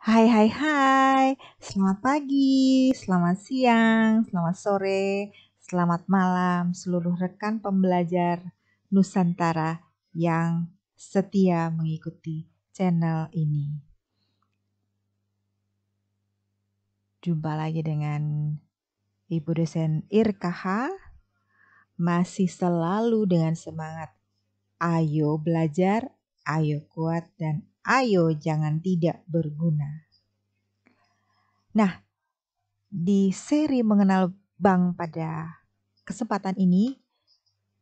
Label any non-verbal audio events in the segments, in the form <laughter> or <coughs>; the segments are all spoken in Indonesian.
Hai hai hai, selamat pagi, selamat siang, selamat sore, selamat malam seluruh rekan pembelajar Nusantara yang setia mengikuti channel ini. Jumpa lagi dengan Ibu dosen Irkaha, masih selalu dengan semangat. Ayo belajar, ayo kuat dan Ayo jangan tidak berguna. Nah, di seri mengenal bank pada kesempatan ini,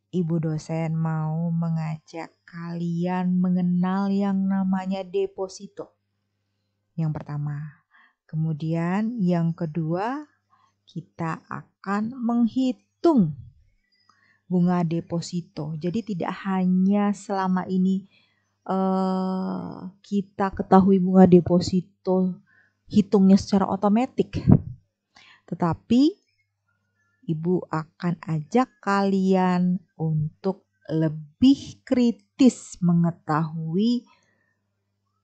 Ibu dosen mau mengajak kalian mengenal yang namanya deposito. Yang pertama, kemudian yang kedua, kita akan menghitung bunga deposito. Jadi tidak hanya selama ini Eh, kita ketahui bunga deposito hitungnya secara otomatis. Tetapi Ibu akan ajak kalian untuk lebih kritis mengetahui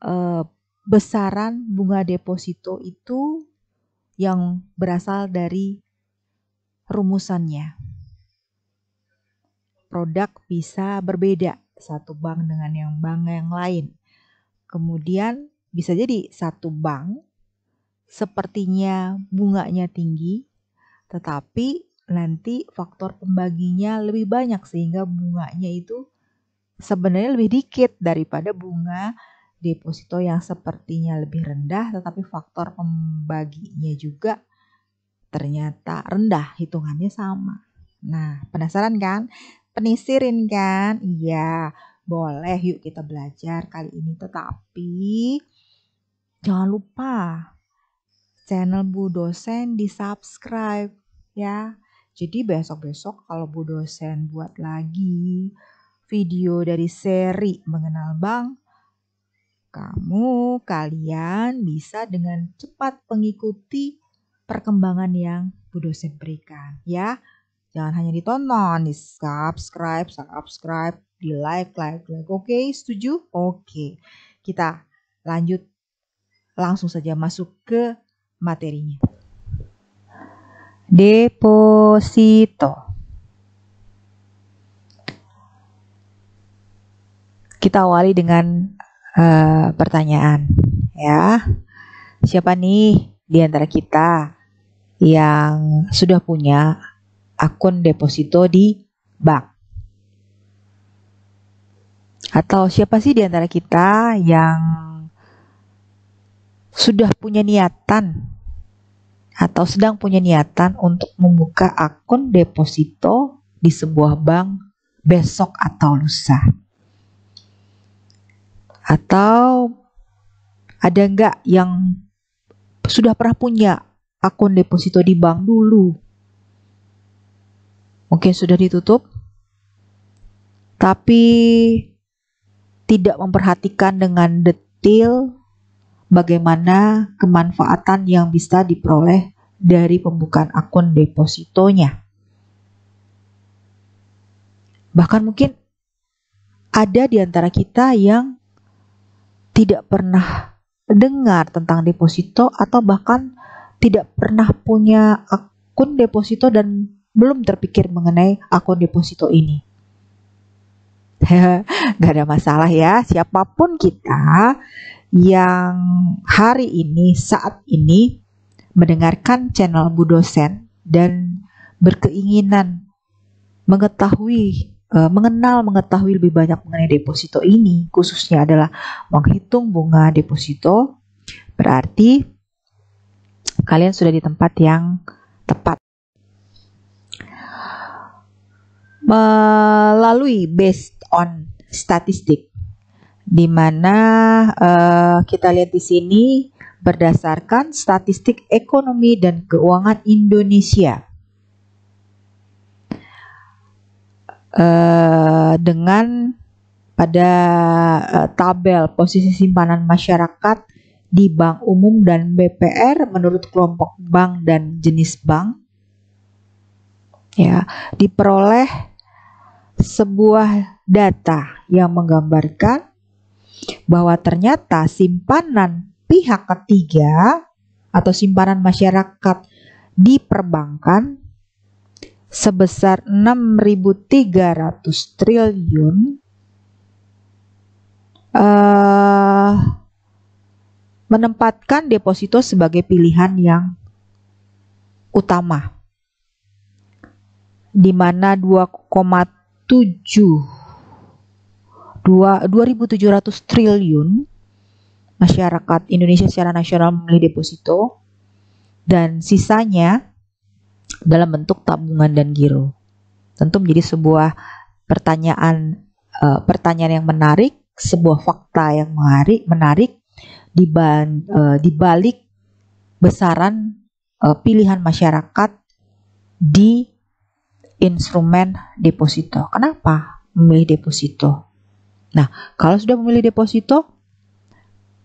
uh, besaran bunga deposito itu yang berasal dari rumusannya. Produk bisa berbeda satu bank dengan yang bank yang lain. Kemudian bisa jadi satu bank sepertinya bunganya tinggi, tetapi nanti faktor pembaginya lebih banyak sehingga bunganya itu sebenarnya lebih dikit daripada bunga deposito yang sepertinya lebih rendah tetapi faktor pembaginya juga ternyata rendah hitungannya sama. Nah, penasaran kan? penisirin kan? Iya, boleh yuk kita belajar kali ini. Tetapi jangan lupa channel Bu Dosen di subscribe ya. Jadi besok-besok kalau Bu Dosen buat lagi video dari seri mengenal bank, kamu kalian bisa dengan cepat mengikuti perkembangan yang Bu Dosen berikan ya. Jangan hanya ditonton, di subscribe, subscribe, di like, like, like. Oke, okay, setuju? Oke. Okay. Kita lanjut langsung saja masuk ke materinya. Deposito. Kita awali dengan uh, pertanyaan, ya. Siapa nih di antara kita yang sudah punya akun deposito di bank. Atau siapa sih di antara kita yang sudah punya niatan atau sedang punya niatan untuk membuka akun deposito di sebuah bank besok atau lusa? Atau ada nggak yang sudah pernah punya akun deposito di bank dulu Oke, sudah ditutup. Tapi tidak memperhatikan dengan detail bagaimana kemanfaatan yang bisa diperoleh dari pembukaan akun depositonya. Bahkan mungkin ada di antara kita yang tidak pernah dengar tentang deposito atau bahkan tidak pernah punya akun deposito dan belum terpikir mengenai akun deposito ini. <laughs> Gak ada masalah ya, siapapun kita yang hari ini, saat ini mendengarkan channel Bu Dosen dan berkeinginan mengetahui, e, mengenal, mengetahui lebih banyak mengenai deposito ini, khususnya adalah menghitung bunga deposito, berarti kalian sudah di tempat yang tepat. melalui based on statistik di mana uh, kita lihat di sini berdasarkan statistik ekonomi dan keuangan Indonesia uh, dengan pada uh, tabel posisi simpanan masyarakat di bank umum dan BPR menurut kelompok bank dan jenis bank ya diperoleh sebuah data yang menggambarkan bahwa ternyata simpanan pihak ketiga atau simpanan masyarakat di perbankan sebesar 6.300 triliun uh, menempatkan deposito sebagai pilihan yang utama di mana 2.700 triliun masyarakat Indonesia secara nasional memilih deposito dan sisanya dalam bentuk tabungan dan giro. Tentu menjadi sebuah pertanyaan uh, pertanyaan yang menarik, sebuah fakta yang menarik, menarik di uh, eh, balik besaran uh, pilihan masyarakat di instrumen deposito. Kenapa memilih deposito? Nah, kalau sudah memilih deposito,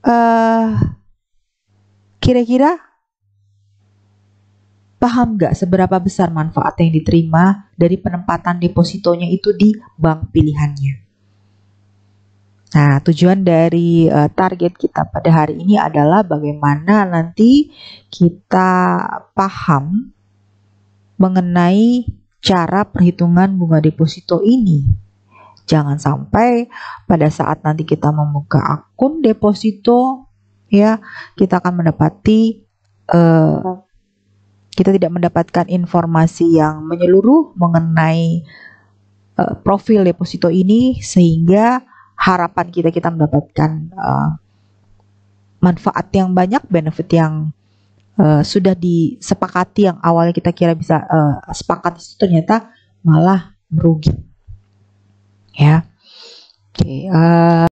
kira eh, kira-kira paham nggak seberapa besar manfaat yang diterima dari penempatan depositonya itu di bank pilihannya? Nah, tujuan dari uh, target kita pada hari ini adalah bagaimana nanti kita paham mengenai cara perhitungan bunga deposito ini. Jangan sampai pada saat nanti kita membuka akun deposito ya, kita akan mendapati uh, kita tidak mendapatkan informasi yang menyeluruh mengenai uh, profil deposito ini sehingga harapan kita kita mendapatkan uh, manfaat yang banyak, benefit yang Eh, sudah disepakati yang awalnya kita kira bisa uh, sepakat itu ternyata malah merugi. Ya. Oke, okay, uh, eh,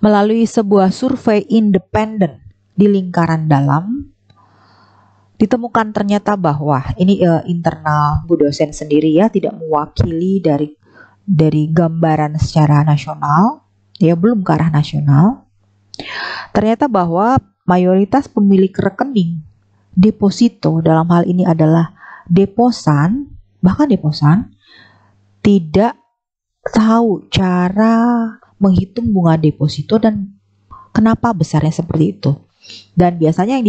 melalui sebuah survei independen di lingkaran dalam ditemukan ternyata bahwa ini uh, internal Bu dosen sendiri ya tidak mewakili dari dari gambaran secara nasional ya belum ke arah nasional ternyata bahwa mayoritas pemilik rekening deposito dalam hal ini adalah deposan, bahkan deposan tidak tahu cara menghitung bunga deposito dan kenapa besarnya seperti itu. Dan biasanya yang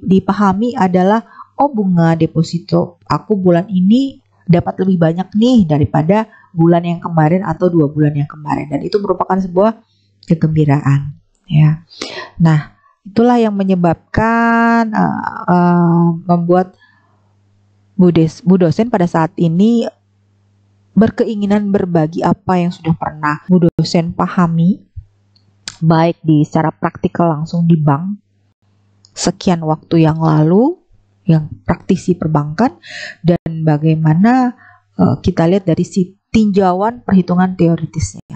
dipahami adalah oh bunga deposito aku bulan ini dapat lebih banyak nih daripada bulan yang kemarin atau dua bulan yang kemarin dan itu merupakan sebuah kegembiraan ya. Nah, Itulah yang menyebabkan uh, uh, membuat Bu, Des, Bu dosen pada saat ini berkeinginan berbagi apa yang sudah pernah Bu dosen pahami baik di secara praktikal langsung di bank sekian waktu yang lalu yang praktisi perbankan dan bagaimana uh, kita lihat dari si tinjauan perhitungan teoritisnya.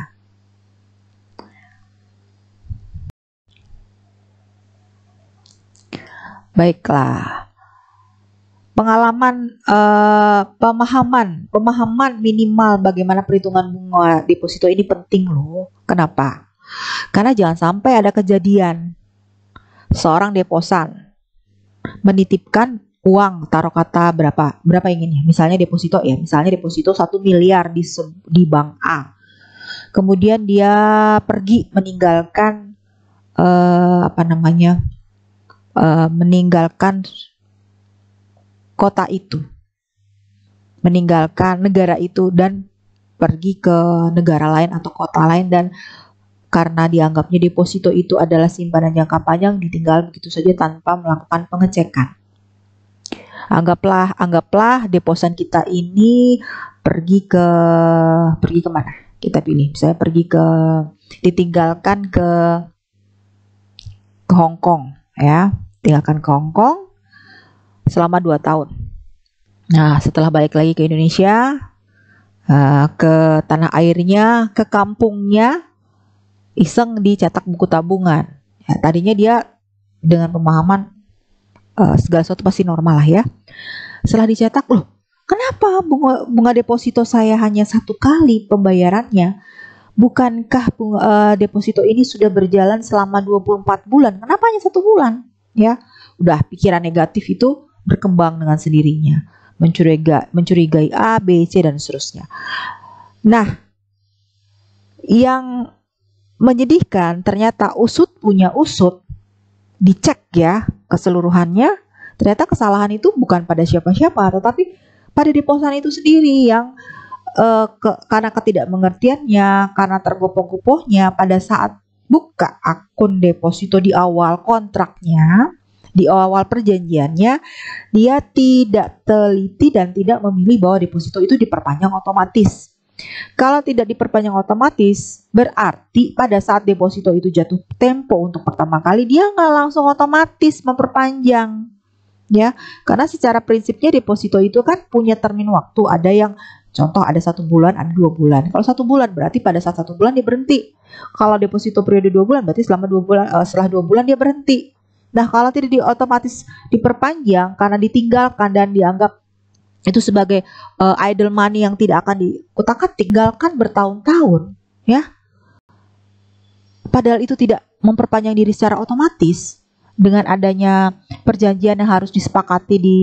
Baiklah. Pengalaman uh, pemahaman, pemahaman minimal bagaimana perhitungan bunga deposito ini penting loh. Kenapa? Karena jangan sampai ada kejadian seorang deposan menitipkan uang taruh kata berapa berapa inginnya misalnya deposito ya misalnya deposito 1 miliar di di bank A kemudian dia pergi meninggalkan uh, apa namanya Eh, meninggalkan kota itu, meninggalkan negara itu dan pergi ke negara lain atau kota lain dan karena dianggapnya deposito itu adalah simpanan jangka panjang ditinggal begitu saja tanpa melakukan pengecekan. Anggaplah, anggaplah deposan kita ini pergi ke pergi kemana? Kita pilih, saya pergi ke ditinggalkan ke ke Hong Kong, ya, tinggalkan kongkong selama 2 tahun. Nah, setelah balik lagi ke Indonesia, uh, ke tanah airnya, ke kampungnya, iseng dicetak buku tabungan. Ya, tadinya dia dengan pemahaman uh, segala sesuatu pasti normal lah ya. Setelah dicetak, loh, kenapa bunga, bunga deposito saya hanya satu kali pembayarannya? Bukankah bunga, uh, deposito ini sudah berjalan selama 24 bulan? Kenapa hanya satu bulan? ya udah pikiran negatif itu berkembang dengan sendirinya mencuriga mencurigai A B C dan seterusnya nah yang menyedihkan ternyata usut punya usut dicek ya keseluruhannya ternyata kesalahan itu bukan pada siapa-siapa tetapi pada deposan itu sendiri yang uh, ke, karena ketidakmengertiannya karena tergopoh-gopohnya pada saat buka akun deposito di awal kontraknya, di awal perjanjiannya, dia tidak teliti dan tidak memilih bahwa deposito itu diperpanjang otomatis. Kalau tidak diperpanjang otomatis, berarti pada saat deposito itu jatuh tempo untuk pertama kali, dia nggak langsung otomatis memperpanjang. Ya, karena secara prinsipnya deposito itu kan punya termin waktu, ada yang Contoh ada satu bulan, ada dua bulan. Kalau satu bulan berarti pada saat satu bulan dia berhenti. Kalau deposito periode dua bulan berarti selama dua bulan uh, setelah dua bulan dia berhenti. Nah kalau tidak di otomatis diperpanjang karena ditinggalkan dan dianggap itu sebagai uh, idle money yang tidak akan dikutakan tinggalkan bertahun-tahun ya. Padahal itu tidak memperpanjang diri secara otomatis dengan adanya perjanjian yang harus disepakati di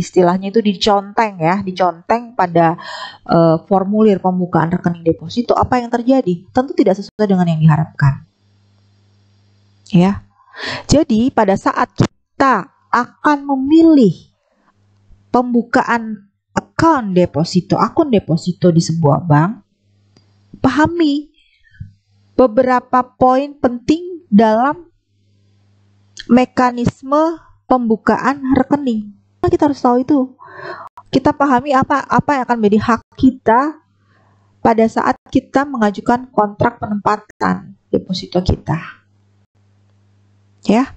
istilahnya itu diconteng ya, diconteng pada uh, formulir pembukaan rekening deposito, apa yang terjadi? Tentu tidak sesuai dengan yang diharapkan. Ya. Jadi pada saat kita akan memilih pembukaan account deposito, akun deposito di sebuah bank, pahami beberapa poin penting dalam mekanisme pembukaan rekening. Nah, kita harus tahu itu. Kita pahami apa apa yang akan menjadi hak kita pada saat kita mengajukan kontrak penempatan deposito kita. Ya.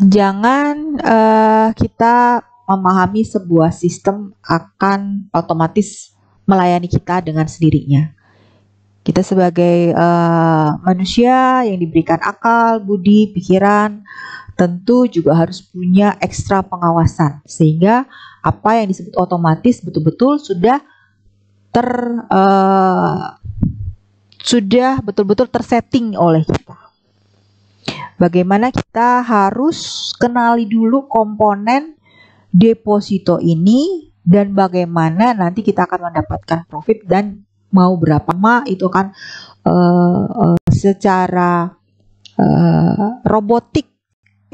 Jangan uh, kita memahami sebuah sistem akan otomatis melayani kita dengan sendirinya. Kita sebagai uh, manusia yang diberikan akal, budi, pikiran, tentu juga harus punya ekstra pengawasan sehingga apa yang disebut otomatis betul-betul sudah ter uh, sudah betul-betul tersetting oleh kita. Bagaimana kita harus kenali dulu komponen deposito ini dan bagaimana nanti kita akan mendapatkan profit dan mau berapa lama itu kan uh, uh, secara uh, robotik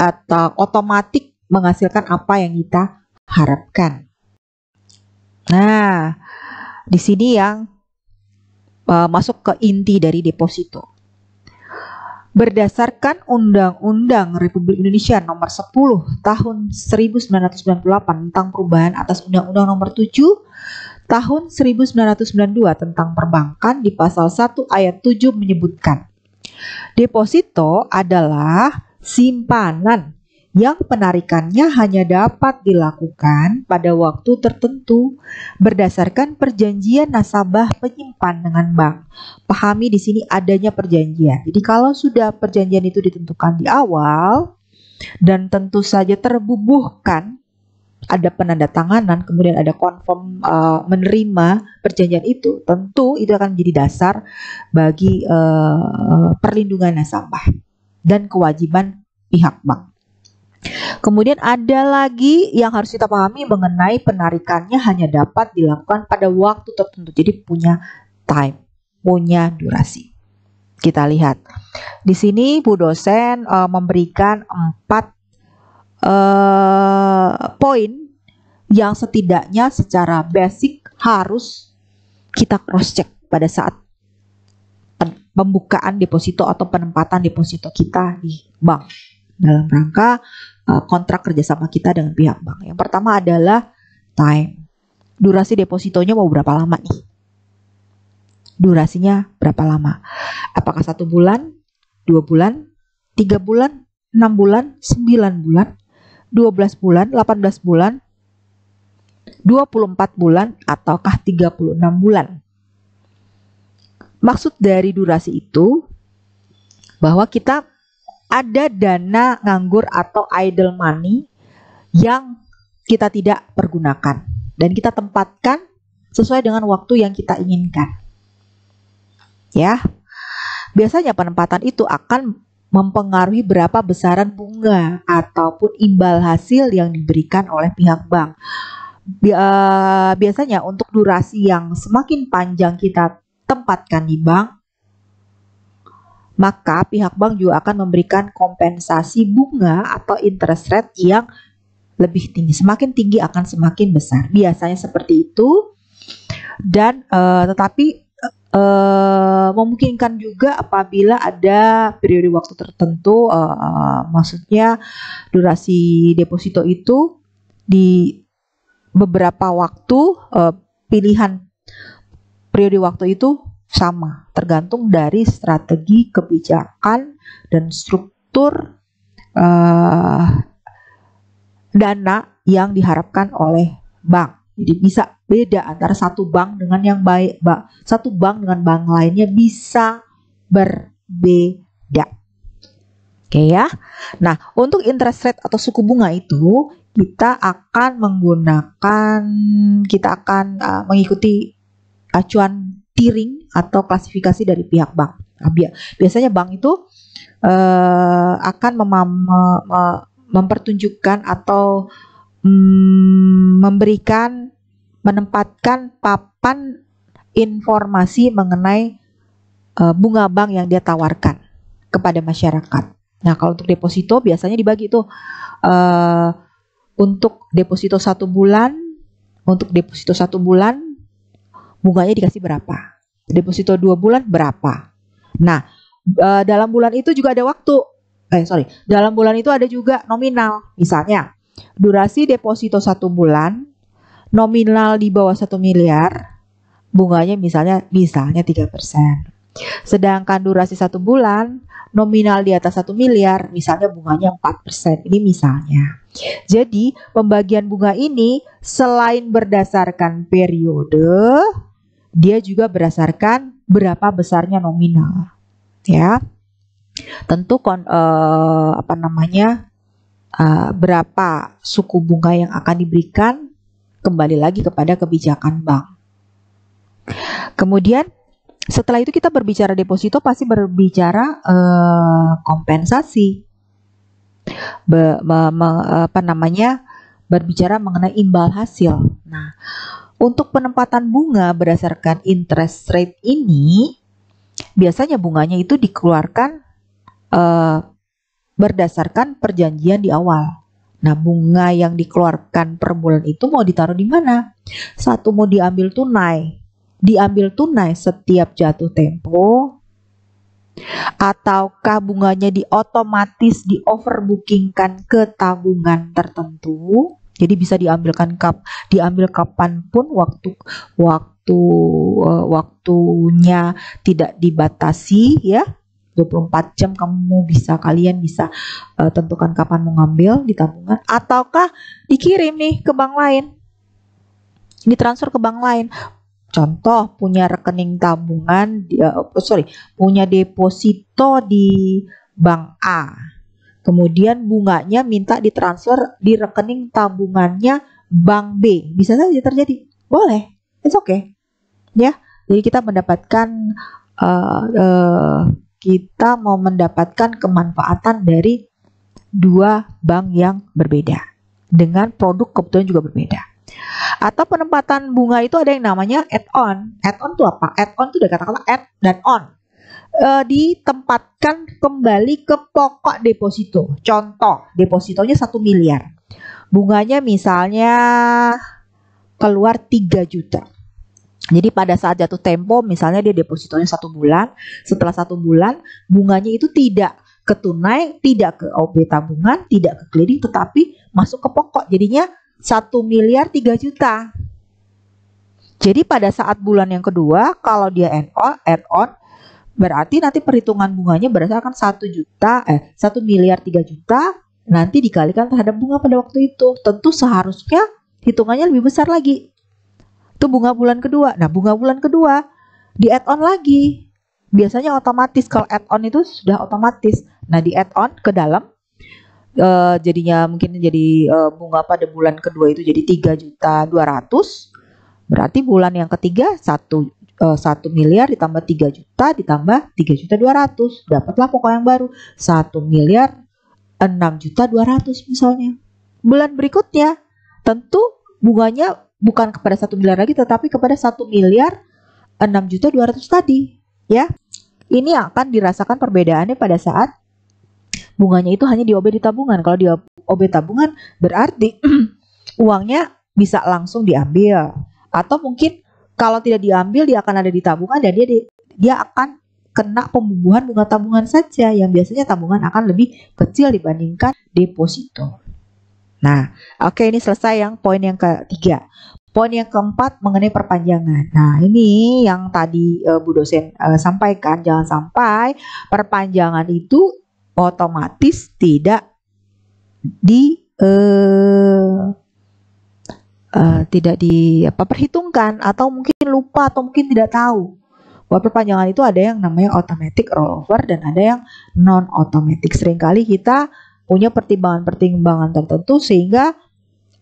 atau otomatik menghasilkan apa yang kita harapkan. Nah, di sini yang uh, masuk ke inti dari deposito. Berdasarkan Undang-Undang Republik Indonesia Nomor 10 Tahun 1998 tentang perubahan atas Undang-Undang Nomor 7 tahun 1992 tentang perbankan di pasal 1 ayat 7 menyebutkan deposito adalah simpanan yang penarikannya hanya dapat dilakukan pada waktu tertentu berdasarkan perjanjian nasabah penyimpan dengan bank. Pahami di sini adanya perjanjian. Jadi kalau sudah perjanjian itu ditentukan di awal dan tentu saja terbubuhkan ada penanda tanganan, kemudian ada konfirm uh, eh, menerima perjanjian itu, tentu itu akan menjadi dasar bagi uh, perlindungan nasabah dan kewajiban pihak bank. Kemudian ada lagi yang harus kita pahami mengenai penarikannya hanya dapat dilakukan pada waktu tertentu. Jadi punya time, punya durasi. Kita lihat. Di sini Bu dosen uh, memberikan empat Eh, poin yang setidaknya secara basic harus kita cross check pada saat pembukaan deposito atau penempatan deposito kita di bank dalam rangka uh, kontrak kerjasama kita dengan pihak bank. Yang pertama adalah time. Durasi depositonya mau berapa lama nih? Durasinya berapa lama? Apakah satu bulan, dua bulan, tiga bulan, enam bulan, sembilan bulan, 12 bulan, 18 bulan, 24 bulan, ataukah 36 bulan. Maksud dari durasi itu bahwa kita ada dana nganggur atau idle money yang kita tidak pergunakan dan kita tempatkan sesuai dengan waktu yang kita inginkan. Ya. Biasanya penempatan itu akan mempengaruhi berapa besaran bunga ataupun imbal hasil yang diberikan oleh pihak bank. Eh, biasanya untuk durasi yang semakin panjang kita tempatkan di bank, maka pihak bank juga akan memberikan kompensasi bunga atau interest rate yang lebih tinggi. Semakin tinggi akan semakin besar. Biasanya seperti itu. Dan uh, tetapi Uh, memungkinkan juga apabila ada periode waktu tertentu, uh, uh, maksudnya durasi deposito itu di beberapa waktu uh, pilihan periode waktu itu sama, tergantung dari strategi kebijakan dan struktur uh, dana yang diharapkan oleh bank. Jadi bisa beda antara satu bank dengan yang baik, Satu bank dengan bank lainnya bisa berbeda. Oke ya. Nah, untuk interest rate atau suku bunga itu kita akan menggunakan kita akan uh, mengikuti acuan tiring atau klasifikasi dari pihak bank. Nah, biasanya bank itu uh, akan mem- mem- mempertunjukkan atau Mm, memberikan menempatkan papan informasi mengenai eh, bunga bank yang dia tawarkan kepada masyarakat. Nah, kalau untuk deposito biasanya dibagi tuh eh, untuk deposito satu bulan, untuk deposito satu bulan bunganya dikasih berapa, deposito dua bulan berapa. Nah, eh, dalam bulan itu juga ada waktu, eh sorry, dalam bulan itu ada juga nominal, misalnya durasi deposito satu bulan, nominal di bawah satu miliar, bunganya misalnya misalnya tiga persen. Sedangkan durasi satu bulan, nominal di atas satu miliar, misalnya bunganya empat persen Ini misalnya. Jadi, pembagian bunga ini selain berdasarkan periode, dia juga berdasarkan berapa besarnya nominal. Ya. Tentu kon, eh, apa namanya? uh, berapa suku bunga yang akan diberikan kembali lagi kepada kebijakan bank. Kemudian setelah itu kita berbicara deposito pasti berbicara uh, kompensasi, Be, me, me, apa namanya berbicara mengenai imbal hasil. Nah, untuk penempatan bunga berdasarkan interest rate ini biasanya bunganya itu dikeluarkan uh, berdasarkan perjanjian di awal. Nah, bunga yang dikeluarkan per bulan itu mau ditaruh di mana? Satu mau diambil tunai, diambil tunai setiap jatuh tempo, ataukah bunganya diotomatis dioverbookingkan ke tabungan tertentu? Jadi bisa diambilkan kap, diambil kapanpun waktu waktu uh, waktunya tidak dibatasi ya 24 jam kamu bisa kalian bisa uh, tentukan kapan mau ngambil di tabungan ataukah dikirim nih ke bank lain transfer ke bank lain contoh punya rekening tabungan uh, sorry punya deposito di bank A kemudian bunganya minta ditransfer di rekening tabungannya bank B bisa saja terjadi boleh it's okay ya jadi kita mendapatkan uh, uh, kita mau mendapatkan kemanfaatan dari dua bank yang berbeda dengan produk kebetulan juga berbeda. Atau penempatan bunga itu ada yang namanya add-on. Add-on itu apa? Add-on itu dari kata-kata add dan on. E, ditempatkan kembali ke pokok deposito. Contoh, depositonya 1 miliar. Bunganya misalnya keluar 3 juta jadi pada saat jatuh tempo, misalnya dia depositonya satu bulan, setelah satu bulan bunganya itu tidak ke tunai, tidak ke OB tabungan, tidak ke clearing, tetapi masuk ke pokok. Jadinya satu miliar 3 juta. Jadi pada saat bulan yang kedua, kalau dia end on, end on berarti nanti perhitungan bunganya berdasarkan 1 juta, eh 1 miliar 3 juta nanti dikalikan terhadap bunga pada waktu itu. Tentu seharusnya hitungannya lebih besar lagi. Itu bunga bulan kedua. Nah, bunga bulan kedua di add on lagi. Biasanya otomatis kalau add on itu sudah otomatis. Nah, di add on ke dalam uh, jadinya mungkin jadi uh, bunga pada bulan kedua itu jadi tiga juta dua ratus berarti bulan yang ketiga satu eh, satu uh, miliar ditambah 3 juta ditambah 3 juta 200 dapatlah pokok yang baru 1 miliar 6 juta 200 misalnya bulan berikutnya tentu bunganya bukan kepada satu miliar lagi tetapi kepada satu miliar enam juta dua ratus tadi ya ini akan dirasakan perbedaannya pada saat bunganya itu hanya di OB di tabungan kalau di OB tabungan berarti <clears throat> uangnya bisa langsung diambil atau mungkin kalau tidak diambil dia akan ada di tabungan dan dia di, dia akan kena pembubuhan bunga tabungan saja yang biasanya tabungan akan lebih kecil dibandingkan deposito Nah, oke okay, ini selesai yang poin yang ketiga. Poin yang keempat mengenai perpanjangan. Nah, ini yang tadi uh, Bu dosen uh, sampaikan jangan sampai perpanjangan itu otomatis tidak di uh, uh, tidak di apa perhitungkan atau mungkin lupa atau mungkin tidak tahu bahwa perpanjangan itu ada yang namanya automatic rollover dan ada yang non automatic. Seringkali kita punya pertimbangan-pertimbangan tertentu sehingga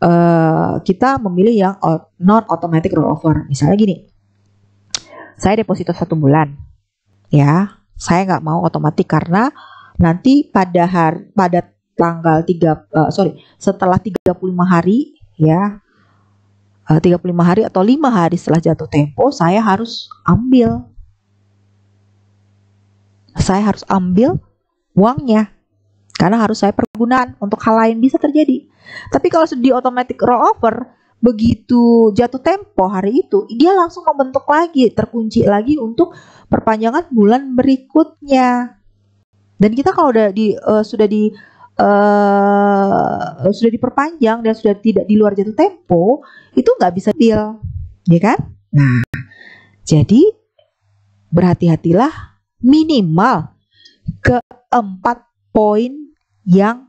uh, kita memilih yang non automatic rollover. Misalnya gini, saya deposito satu bulan, ya, saya nggak mau otomatis karena nanti pada hari pada tanggal 3 uh, eh, sorry setelah 35 hari ya eh, uh, 35 hari atau 5 hari setelah jatuh tempo saya harus ambil saya harus ambil uangnya karena harus saya pergunakan untuk hal lain bisa terjadi. Tapi kalau di automatic rollover, begitu jatuh tempo hari itu, dia langsung membentuk lagi, terkunci lagi untuk perpanjangan bulan berikutnya. Dan kita kalau udah di uh, sudah di uh, sudah diperpanjang dan sudah tidak di luar jatuh tempo, itu nggak bisa deal, ya kan? Nah, jadi berhati-hatilah minimal keempat poin yang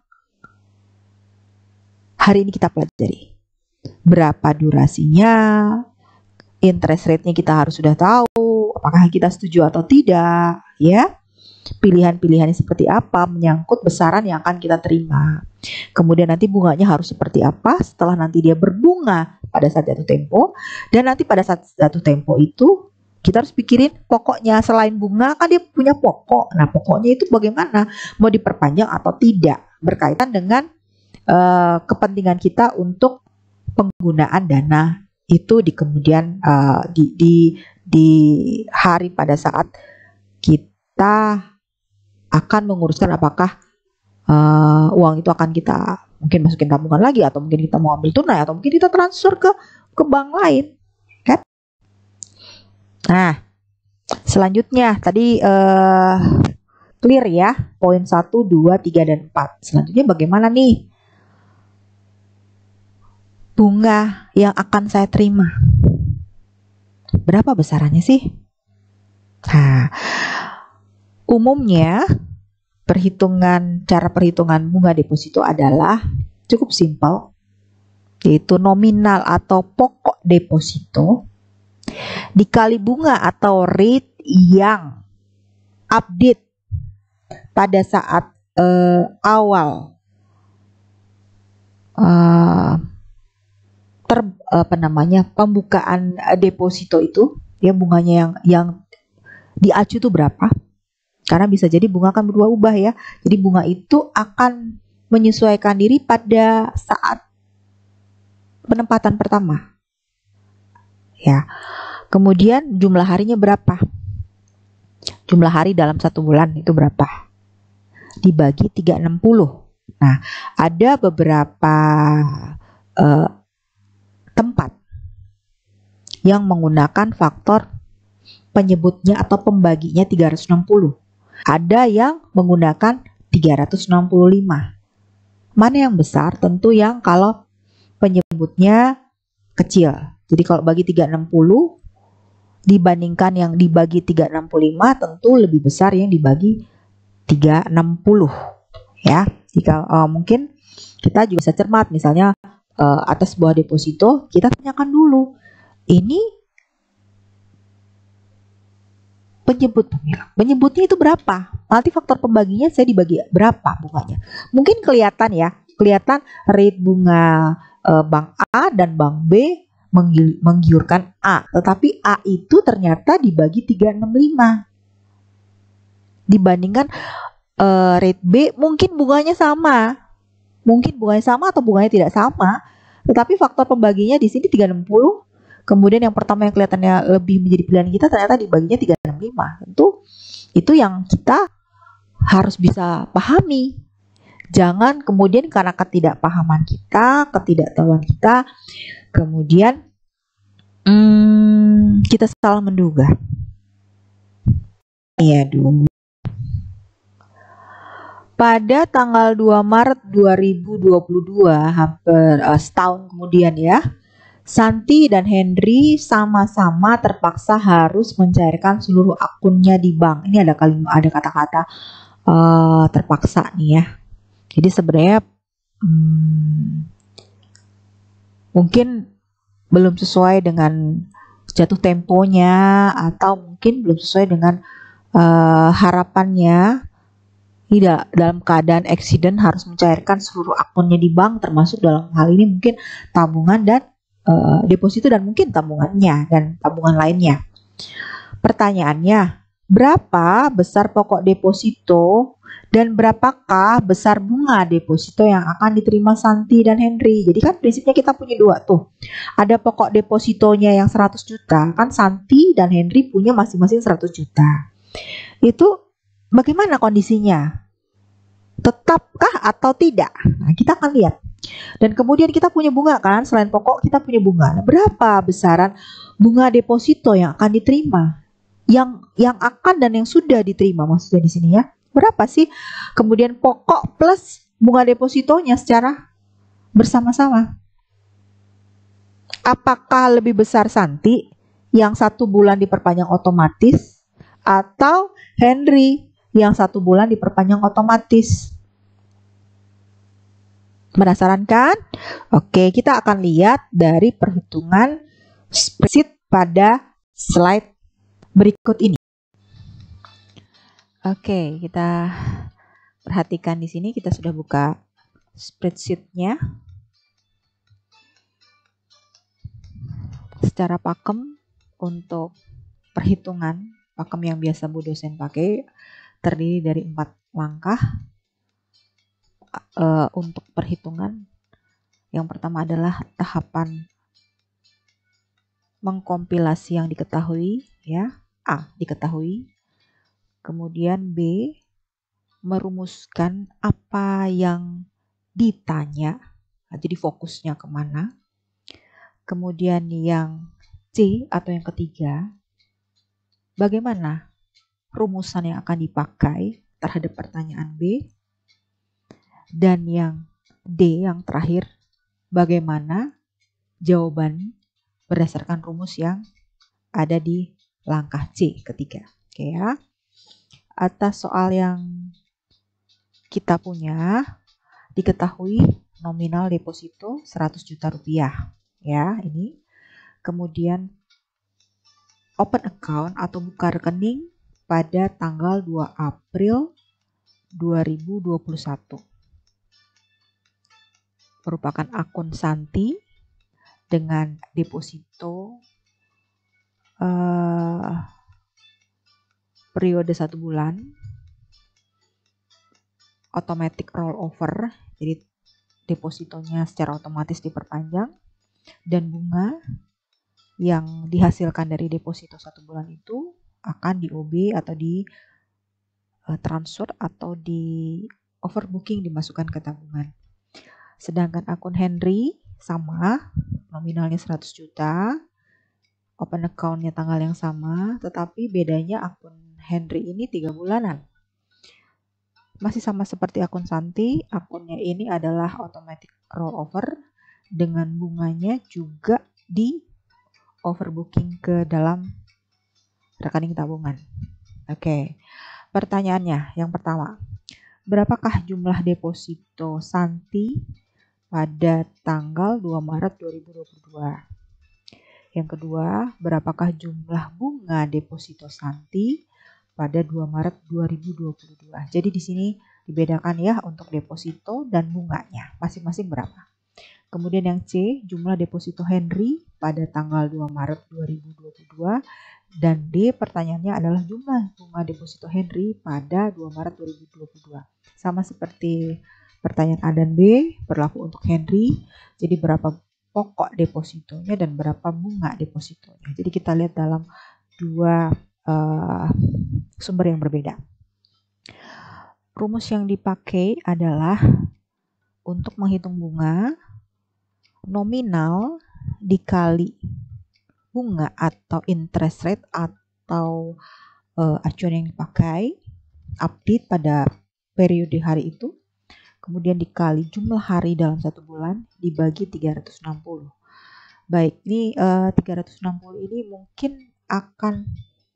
hari ini kita pelajari. Berapa durasinya, interest rate-nya kita harus sudah tahu, apakah kita setuju atau tidak, ya. Pilihan-pilihannya seperti apa menyangkut besaran yang akan kita terima. Kemudian nanti bunganya harus seperti apa setelah nanti dia berbunga pada saat jatuh tempo dan nanti pada saat jatuh tempo itu kita harus pikirin pokoknya selain bunga kan dia punya pokok. Nah, pokoknya itu bagaimana mau diperpanjang atau tidak berkaitan dengan uh, kepentingan kita untuk penggunaan dana itu di kemudian uh, di, di di hari pada saat kita akan menguruskan apakah uh, uang itu akan kita mungkin masukin tabungan lagi atau mungkin kita mau ambil tunai atau mungkin kita transfer ke ke bank lain Nah, selanjutnya tadi uh, clear ya, poin 1, 2, 3, dan 4. Selanjutnya bagaimana nih? Bunga yang akan saya terima. Berapa besarannya sih? Nah, umumnya perhitungan cara perhitungan bunga deposito adalah cukup simpel yaitu nominal atau pokok deposito dikali bunga atau rate yang update pada saat uh, awal uh, ter apa namanya pembukaan deposito itu ya bunganya yang yang diacu itu berapa karena bisa jadi bunga akan berubah-ubah ya jadi bunga itu akan menyesuaikan diri pada saat penempatan pertama ya Kemudian jumlah harinya berapa? Jumlah hari dalam satu bulan itu berapa? Dibagi 360. Nah, ada beberapa uh, tempat yang menggunakan faktor penyebutnya atau pembaginya 360. Ada yang menggunakan 365. Mana yang besar? Tentu yang kalau penyebutnya kecil. Jadi kalau bagi 360 dibandingkan yang dibagi 365 tentu lebih besar yang dibagi 360 ya jika uh, mungkin kita juga bisa cermat misalnya uh, atas sebuah deposito kita tanyakan dulu ini penyebut penyebutnya itu berapa nanti faktor pembaginya saya dibagi berapa bunganya mungkin kelihatan ya kelihatan rate bunga uh, bank A dan bank B menggiurkan A. Tetapi A itu ternyata dibagi 365. Dibandingkan uh, rate B mungkin bunganya sama. Mungkin bunganya sama atau bunganya tidak sama. Tetapi faktor pembaginya di sini 360. Kemudian yang pertama yang kelihatannya lebih menjadi pilihan kita ternyata dibaginya 365. Tentu itu yang kita harus bisa pahami Jangan kemudian karena ketidakpahaman kita, ketidaktahuan kita, kemudian hmm, kita salah menduga. Iya dulu. Pada tanggal 2 Maret 2022, hampir uh, setahun kemudian ya, Santi dan Henry sama-sama terpaksa harus mencairkan seluruh akunnya di bank. Ini ada kalimat ada kata-kata uh, terpaksa nih ya. Jadi sebenarnya hmm, mungkin belum sesuai dengan jatuh temponya atau mungkin belum sesuai dengan uh, harapannya tidak dalam keadaan eksiden harus mencairkan seluruh akunnya di bank termasuk dalam hal ini mungkin tabungan dan uh, deposito dan mungkin tabungannya dan tabungan lainnya. Pertanyaannya, berapa besar pokok deposito dan berapakah besar bunga deposito yang akan diterima Santi dan Henry. Jadi kan prinsipnya kita punya dua tuh. Ada pokok depositonya yang 100 juta, kan Santi dan Henry punya masing-masing 100 juta. Itu bagaimana kondisinya? Tetapkah atau tidak? Nah, kita akan lihat. Dan kemudian kita punya bunga kan, selain pokok kita punya bunga. Nah, berapa besaran bunga deposito yang akan diterima? Yang yang akan dan yang sudah diterima maksudnya di sini ya berapa sih? Kemudian pokok plus bunga depositonya secara bersama-sama. Apakah lebih besar Santi yang satu bulan diperpanjang otomatis atau Henry yang satu bulan diperpanjang otomatis? Penasaran kan? Oke, kita akan lihat dari perhitungan spreadsheet pada slide berikut ini. Oke, kita perhatikan di sini kita sudah buka spreadsheet-nya. Secara pakem untuk perhitungan pakem yang biasa Bu dosen pakai terdiri dari empat langkah uh, untuk perhitungan. Yang pertama adalah tahapan mengkompilasi yang diketahui ya A diketahui Kemudian B, merumuskan apa yang ditanya, nah, jadi fokusnya kemana. Kemudian yang C atau yang ketiga, bagaimana rumusan yang akan dipakai terhadap pertanyaan B. Dan yang D yang terakhir, bagaimana jawaban berdasarkan rumus yang ada di langkah C ketiga. Oke ya atas soal yang kita punya diketahui nominal deposito 100 juta rupiah ya ini kemudian open account atau buka rekening pada tanggal 2 April 2021 merupakan akun Santi dengan deposito uh, periode satu bulan automatic rollover jadi depositonya secara otomatis diperpanjang dan bunga yang dihasilkan dari deposito satu bulan itu akan di OB atau di eh, transfer atau di overbooking dimasukkan ke tabungan. Sedangkan akun Henry sama nominalnya 100 juta, open accountnya tanggal yang sama, tetapi bedanya akun Henry ini tiga bulanan. Masih sama seperti akun Santi, akunnya ini adalah automatic rollover dengan bunganya juga di overbooking ke dalam rekening tabungan. Oke, okay. pertanyaannya yang pertama, berapakah jumlah deposito Santi pada tanggal 2 Maret 2022? Yang kedua, berapakah jumlah bunga deposito Santi pada 2 Maret 2022. Jadi di sini dibedakan ya untuk deposito dan bunganya masing-masing berapa. Kemudian yang C, jumlah deposito Henry pada tanggal 2 Maret 2022 dan D pertanyaannya adalah jumlah bunga deposito Henry pada 2 Maret 2022. Sama seperti pertanyaan A dan B berlaku untuk Henry. Jadi berapa pokok depositonya dan berapa bunga depositonya. Jadi kita lihat dalam dua uh, sumber yang berbeda. Rumus yang dipakai adalah untuk menghitung bunga nominal dikali bunga atau interest rate atau uh, acuan yang dipakai update pada periode hari itu kemudian dikali jumlah hari dalam satu bulan dibagi 360 baik ini eh, uh, 360 ini mungkin akan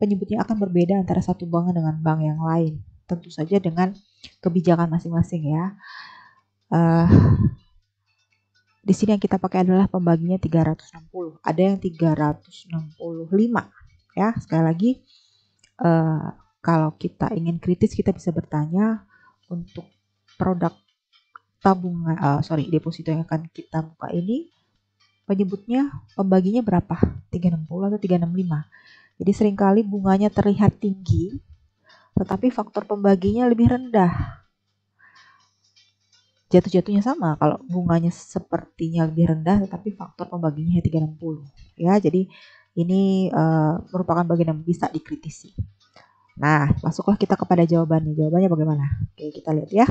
penyebutnya akan berbeda antara satu bank dengan bank yang lain. Tentu saja dengan kebijakan masing-masing ya. Uh, di sini yang kita pakai adalah pembaginya 360. Ada yang 365 ya. Sekali lagi uh, kalau kita ingin kritis kita bisa bertanya untuk produk tabungan uh, sorry deposito yang akan kita buka ini penyebutnya pembaginya berapa? 360 atau 365? Jadi seringkali bunganya terlihat tinggi, tetapi faktor pembaginya lebih rendah. Jatuh-jatuhnya sama kalau bunganya sepertinya lebih rendah tetapi faktor pembaginya 360. Ya, jadi ini uh, merupakan bagian yang bisa dikritisi. Nah, masuklah kita kepada jawabannya. Jawabannya bagaimana? Oke, kita lihat ya.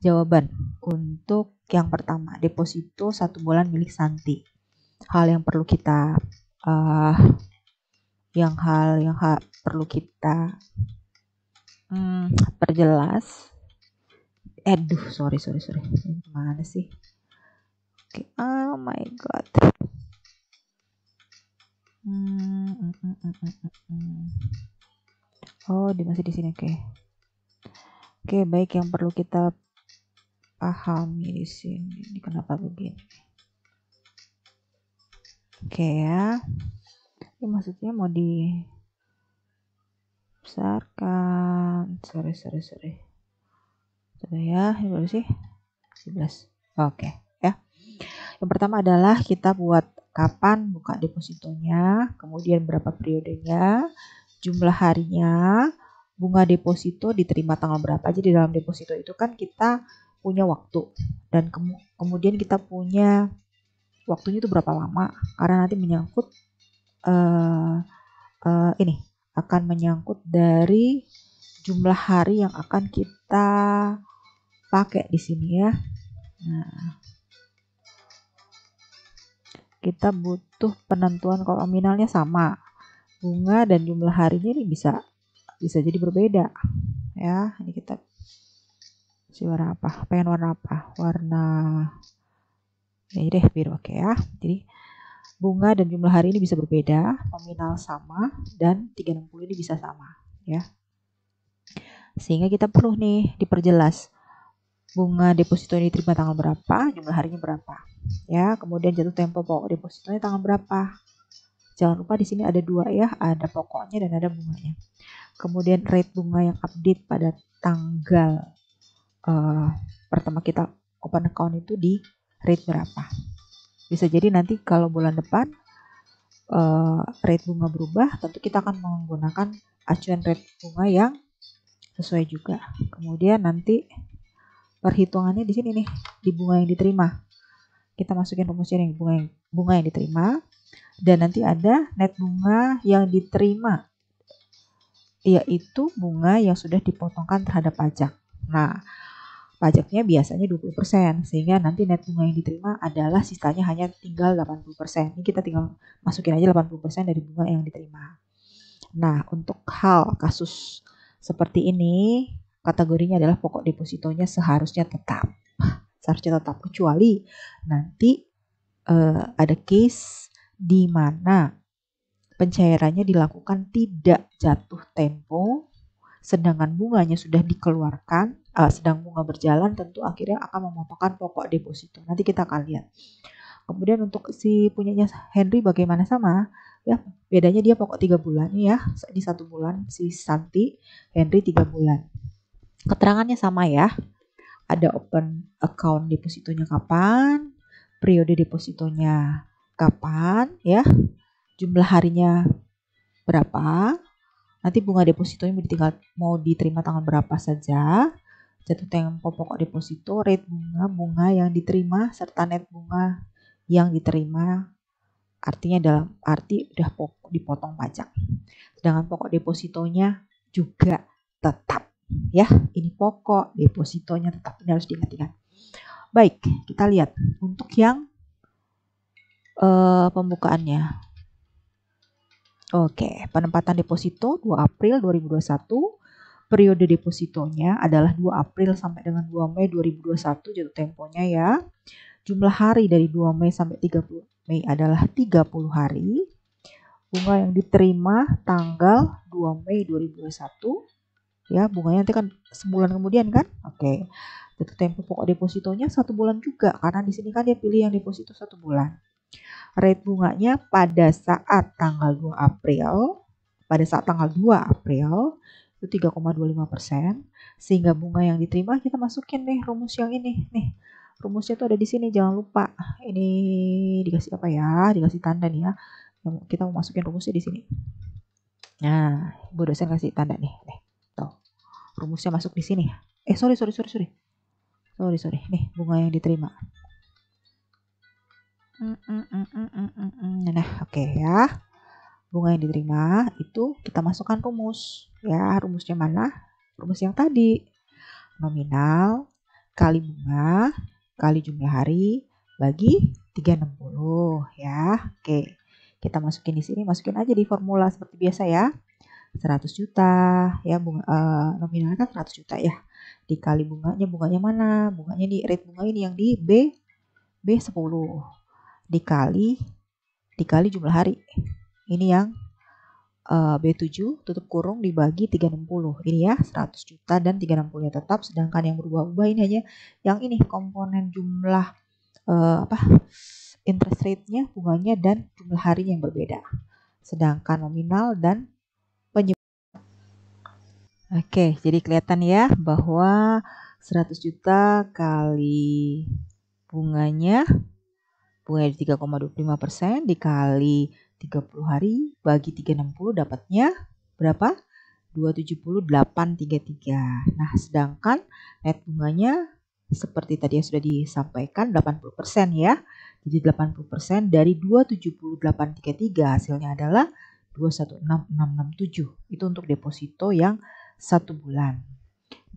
Jawaban untuk yang pertama, deposito satu bulan milik Santi. Hal yang perlu kita uh, yang hal yang hal perlu kita hmm, perjelas aduh eh, sorry sorry sorry mana sih oke okay. oh my god hmm, hmm, hmm, hmm, oh dia masih di sini oke okay. oke okay, baik yang perlu kita pahami di sini ini kenapa begini oke okay, ya ya maksudnya mau di besarkan sorry sorry sorry coba ya yang berapa sih 11 oke okay, ya yang pertama adalah kita buat kapan buka depositonya kemudian berapa periodenya jumlah harinya bunga deposito diterima tanggal berapa jadi dalam deposito itu kan kita punya waktu dan kemudian kita punya waktunya itu berapa lama karena nanti menyangkut uh, uh, ini akan menyangkut dari jumlah hari yang akan kita pakai di sini ya. Nah, kita butuh penentuan kalau nominalnya sama bunga dan jumlah harinya ini bisa bisa jadi berbeda ya. Ini kita si warna apa? Pengen warna apa? Warna ini deh biru oke okay ya. Jadi bunga dan jumlah hari ini bisa berbeda, nominal sama dan 360 ini bisa sama, ya. Sehingga kita perlu nih diperjelas bunga deposito ini terima tanggal berapa, jumlah harinya berapa. Ya, kemudian jatuh tempo pokok depositonya tanggal berapa. Jangan lupa di sini ada dua ya, ada pokoknya dan ada bunganya. Kemudian rate bunga yang update pada tanggal uh, pertama kita open account itu di rate berapa. Bisa jadi nanti kalau bulan depan uh, rate bunga berubah, tentu kita akan menggunakan acuan rate bunga yang sesuai juga. Kemudian nanti perhitungannya di sini nih, di bunga yang diterima. Kita masukin rumusnya yang bunga yang, bunga yang diterima. Dan nanti ada net bunga yang diterima, yaitu bunga yang sudah dipotongkan terhadap pajak. Nah, pajaknya biasanya 20%, sehingga nanti net bunga yang diterima adalah sisanya hanya tinggal 80%. Ini kita tinggal masukin aja 80% dari bunga yang diterima. Nah, untuk hal kasus seperti ini, kategorinya adalah pokok depositonya seharusnya tetap. Seharusnya tetap, kecuali nanti uh, ada case di mana pencairannya dilakukan tidak jatuh tempo, sedangkan bunganya sudah dikeluarkan, uh, sedang bunga berjalan tentu akhirnya akan memotongkan pokok deposito. Nanti kita akan lihat. Kemudian untuk si punyanya Henry bagaimana sama? Ya, bedanya dia pokok 3 bulan ya. Ini satu bulan si Santi, Henry 3 bulan. Keterangannya sama ya. Ada open account depositonya kapan, periode depositonya kapan ya, jumlah harinya berapa, nanti bunga depositonya mau, mau diterima tanggal berapa saja, jatuh tempo pokok deposito, rate bunga-bunga yang diterima serta net bunga yang diterima artinya dalam arti udah pokok dipotong pajak. Sedangkan pokok depositonya juga tetap ya. Ini pokok depositonya tetap ini harus diingat-ingat. Baik, kita lihat untuk yang uh, pembukaannya. Oke, penempatan deposito 2 April 2021 periode depositonya adalah 2 April sampai dengan 2 Mei 2021 jatuh temponya ya. Jumlah hari dari 2 Mei sampai 30 Mei adalah 30 hari. Bunga yang diterima tanggal 2 Mei 2021 ya bunganya nanti kan sebulan kemudian kan oke jatuh tempo pokok depositonya satu bulan juga karena di sini kan dia pilih yang deposito satu bulan rate bunganya pada saat tanggal 2 April pada saat tanggal 2 April itu 3,25 persen. Sehingga bunga yang diterima kita masukin nih rumus yang ini nih. Rumusnya tuh ada di sini, jangan lupa. Ini dikasih apa ya? Dikasih tanda nih ya. Kita mau masukin rumusnya di sini. Nah, Bu dosen kasih tanda nih. Nih, tuh. Rumusnya masuk di sini. Eh, sorry, sorry, sorry, sorry. Sorry, sorry. Nih, bunga yang diterima. Mm, mm, mm, nah, nah, oke okay ya. Bunga yang diterima itu kita masukkan rumus. Ya, rumusnya mana? Rumus yang tadi. Nominal kali bunga kali jumlah hari bagi 360 ya. Oke. Kita masukin di sini, masukin aja di formula seperti biasa ya. 100 juta ya bunga eh, nominalnya kan 100 juta ya. Dikali bunganya, bunganya mana? Bunganya di rate bunga ini yang di B B10 dikali dikali jumlah hari. Ini yang Eh, B7 tutup kurung dibagi 360 ini ya 100 juta dan 360 nya tetap sedangkan yang berubah-ubah ini hanya yang ini komponen jumlah uh, apa interest rate-nya bunganya dan jumlah harinya yang berbeda sedangkan nominal dan penyebab Oke, jadi kelihatan ya bahwa 100 juta kali bunganya bunganya 3,25 persen dikali 30 hari bagi 360 dapatnya berapa? 27833. Nah, sedangkan net bunganya seperti tadi yang sudah disampaikan 80% ya. Jadi 80% dari 27833 hasilnya adalah 216667. Itu untuk deposito yang satu bulan.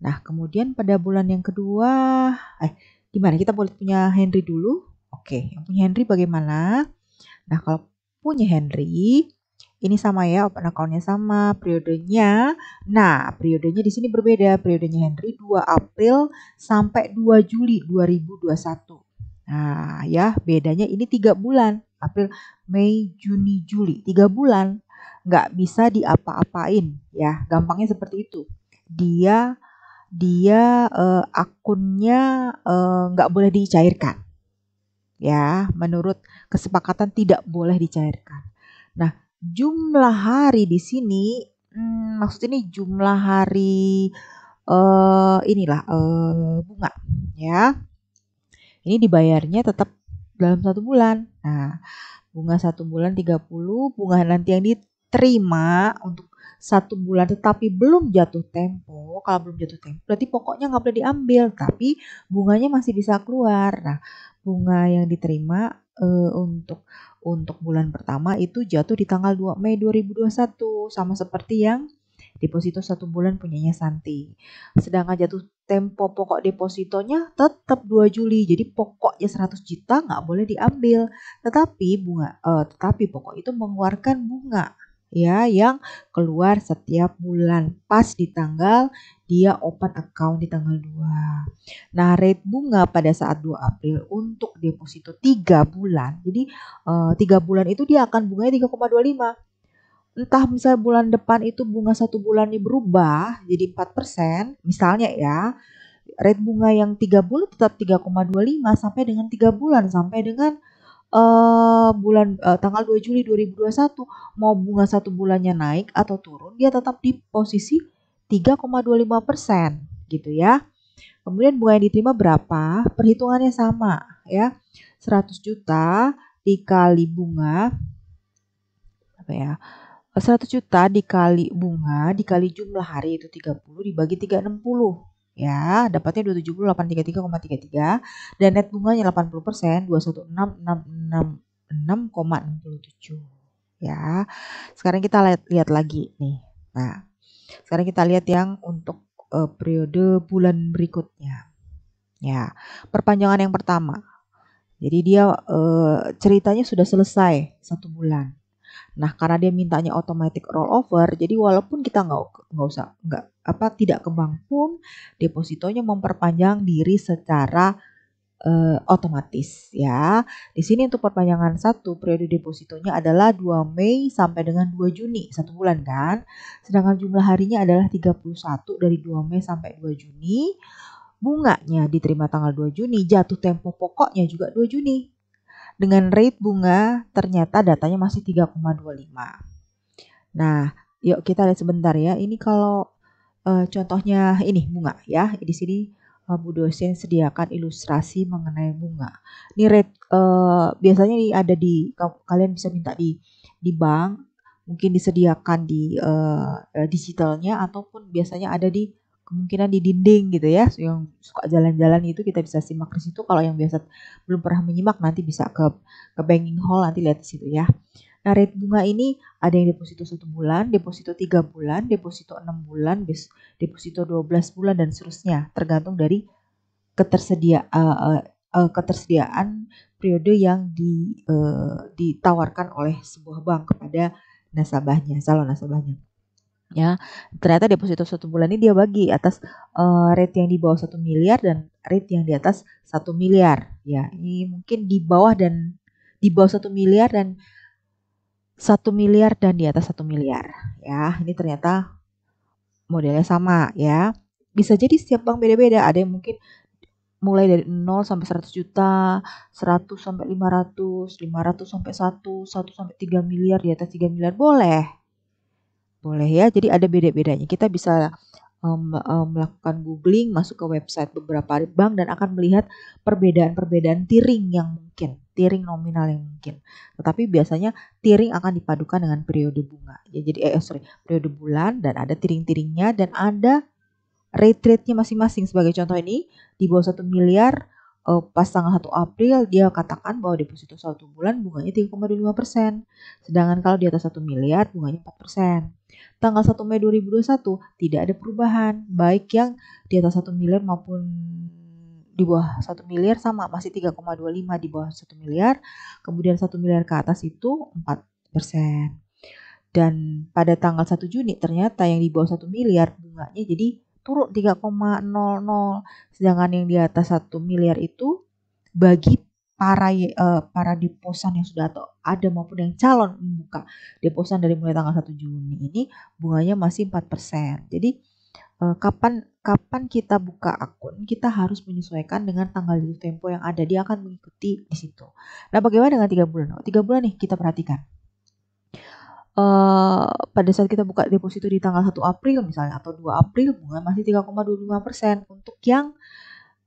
Nah, kemudian pada bulan yang kedua, eh gimana kita boleh punya Henry dulu? Oke, yang punya Henry bagaimana? Nah, kalau punya Henry. Ini sama ya, open accountnya sama, periodenya. Nah, periodenya di sini berbeda. Periodenya Henry 2 April sampai 2 Juli 2021. Nah, ya bedanya ini 3 bulan. April, Mei, Juni, Juli. 3 bulan. Nggak bisa diapa-apain ya. Gampangnya seperti itu. Dia dia uh, akunnya uh, nggak boleh dicairkan ya menurut kesepakatan tidak boleh dicairkan. Nah, jumlah hari di sini hmm, maksud ini jumlah hari uh, inilah uh, bunga ya. Ini dibayarnya tetap dalam satu bulan. Nah, bunga satu bulan 30, bunga nanti yang diterima untuk satu bulan tetapi belum jatuh tempo, kalau belum jatuh tempo berarti pokoknya nggak boleh diambil, tapi bunganya masih bisa keluar. Nah, bunga yang diterima uh, untuk untuk bulan pertama itu jatuh di tanggal 2 Mei 2021 sama seperti yang deposito satu bulan punyanya Santi. Sedangkan jatuh tempo pokok depositonya tetap 2 Juli. Jadi pokoknya 100 juta nggak boleh diambil. Tetapi bunga eh, tetapi pokok itu mengeluarkan bunga ya yang keluar setiap bulan pas di tanggal dia open account di tanggal 2. Nah, rate bunga pada saat 2 April untuk deposito 3 bulan. Jadi uh, eh, 3 bulan itu dia akan bunganya 3,25. Entah misalnya bulan depan itu bunga satu ini berubah jadi 4%, misalnya ya. Rate bunga yang 3 bulan tetap 3,25 sampai dengan 3 bulan sampai dengan uh, bulan uh, tanggal 2 Juli 2021 mau bunga satu bulannya naik atau turun dia tetap di posisi 3,25 persen gitu ya. Kemudian bunga yang diterima berapa? Perhitungannya sama ya. 100 juta dikali bunga apa ya? 100 juta dikali bunga dikali jumlah hari itu 30 dibagi 360 ya dapatnya 27833,33 dan net bunganya 80% 216.666,67 ya sekarang kita lihat, lihat lagi nih nah sekarang kita lihat yang untuk uh, periode bulan berikutnya ya perpanjangan yang pertama jadi dia uh, ceritanya sudah selesai satu bulan Nah karena dia mintanya automatic rollover, jadi walaupun kita nggak nggak usah nggak apa tidak kembang pun depositonya memperpanjang diri secara uh, otomatis ya. Di sini untuk perpanjangan satu periode depositonya adalah 2 Mei sampai dengan 2 Juni, satu bulan kan. Sedangkan jumlah harinya adalah 31 dari 2 Mei sampai 2 Juni. Bunganya diterima tanggal 2 Juni, jatuh tempo pokoknya juga 2 Juni dengan rate bunga ternyata datanya masih 3,25. Nah, yuk kita lihat sebentar ya. Ini kalau uh, contohnya ini bunga ya. Di sini uh, Bu dosen sediakan ilustrasi mengenai bunga. Ini rate uh, biasanya ini ada di kalian bisa minta di di bank, mungkin disediakan di uh, digitalnya ataupun biasanya ada di kemungkinan di dinding gitu ya yang suka jalan-jalan itu kita bisa simak di situ kalau yang biasa belum pernah menyimak nanti bisa ke ke banking hall nanti lihat di situ ya nah rate bunga ini ada yang deposito satu bulan deposito tiga bulan deposito enam bulan deposito 12 bulan dan seterusnya tergantung dari ketersedia uh, ketersediaan periode yang di, uh, ditawarkan oleh sebuah bank kepada nasabahnya calon nasabahnya Ya, ternyata deposito satu bulan ini dia bagi atas uh, rate yang di bawah satu miliar dan rate yang di atas satu miliar. Ya, ini mungkin di bawah dan di bawah satu miliar dan satu miliar dan di atas satu miliar. Ya, ini ternyata modelnya sama ya. Bisa jadi setiap bank beda-beda. Ada yang mungkin mulai dari 0 sampai 100 juta, 100 sampai 500, 500 sampai 1, 1 sampai 3 miliar, di atas 3 miliar boleh boleh ya. Jadi ada beda-bedanya. Kita bisa um, um, melakukan googling masuk ke website beberapa bank dan akan melihat perbedaan-perbedaan tiring yang mungkin, tiring nominal yang mungkin. Tetapi biasanya tiring akan dipadukan dengan periode bunga. Ya, jadi eh sorry, periode bulan dan ada tiring-tiringnya dan ada rate rate-nya masing-masing. Sebagai contoh ini di bawah 1 miliar uh, pas tanggal 1 April dia katakan bahwa deposito 1 bulan bunganya 3,25 persen. Sedangkan kalau di atas 1 miliar bunganya 4 persen. Tanggal 1 Mei 2021 tidak ada perubahan, baik yang di atas 1 miliar maupun di bawah 1 miliar sama masih 3,25 di bawah 1 miliar, kemudian 1 miliar ke atas itu 4 persen. Dan pada tanggal 1 Juni ternyata yang di bawah 1 miliar bunganya jadi turun 3,00 sedangkan yang di atas 1 miliar itu bagi para uh, para deposan yang sudah atau ada maupun yang calon membuka deposan dari mulai tanggal 1 Juni ini bunganya masih 4%. Jadi uh, kapan kapan kita buka akun, kita harus menyesuaikan dengan tanggal jatuh tempo yang ada. Dia akan mengikuti di situ. Nah, bagaimana dengan 3 bulan? 3 bulan nih kita perhatikan. Uh, pada saat kita buka deposito di tanggal 1 April misalnya atau 2 April bunga masih 3,25% untuk yang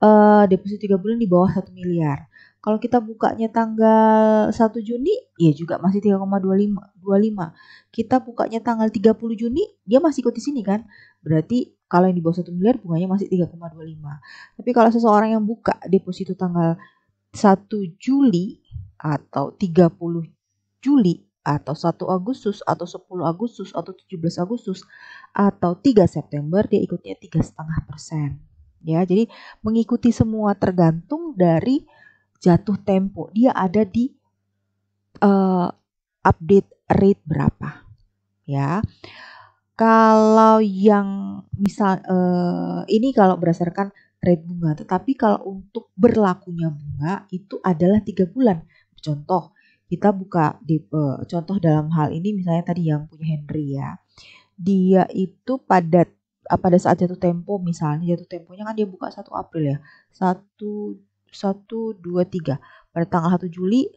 uh, deposito 3 bulan di bawah 1 miliar. Kalau kita bukanya tanggal 1 Juni, ya juga masih 3,25. lima. Kita bukanya tanggal 30 Juni, dia masih ikut di sini kan? Berarti kalau yang di bawah 1 miliar bunganya masih 3,25. Tapi kalau seseorang yang buka deposito tanggal 1 Juli atau 30 Juli atau 1 Agustus atau 10 Agustus atau 17 Agustus atau 3 September dia ikutnya tiga setengah persen ya jadi mengikuti semua tergantung dari jatuh tempo, dia ada di uh, update rate berapa, ya. Kalau yang misal uh, ini kalau berdasarkan rate bunga, tetapi kalau untuk berlakunya bunga itu adalah tiga bulan. Contoh kita buka di uh, contoh dalam hal ini misalnya tadi yang punya Henry ya, dia itu pada pada saat jatuh tempo misalnya jatuh temponya kan dia buka 1 April ya. 1 1, 2, 3. Pada tanggal 1 Juli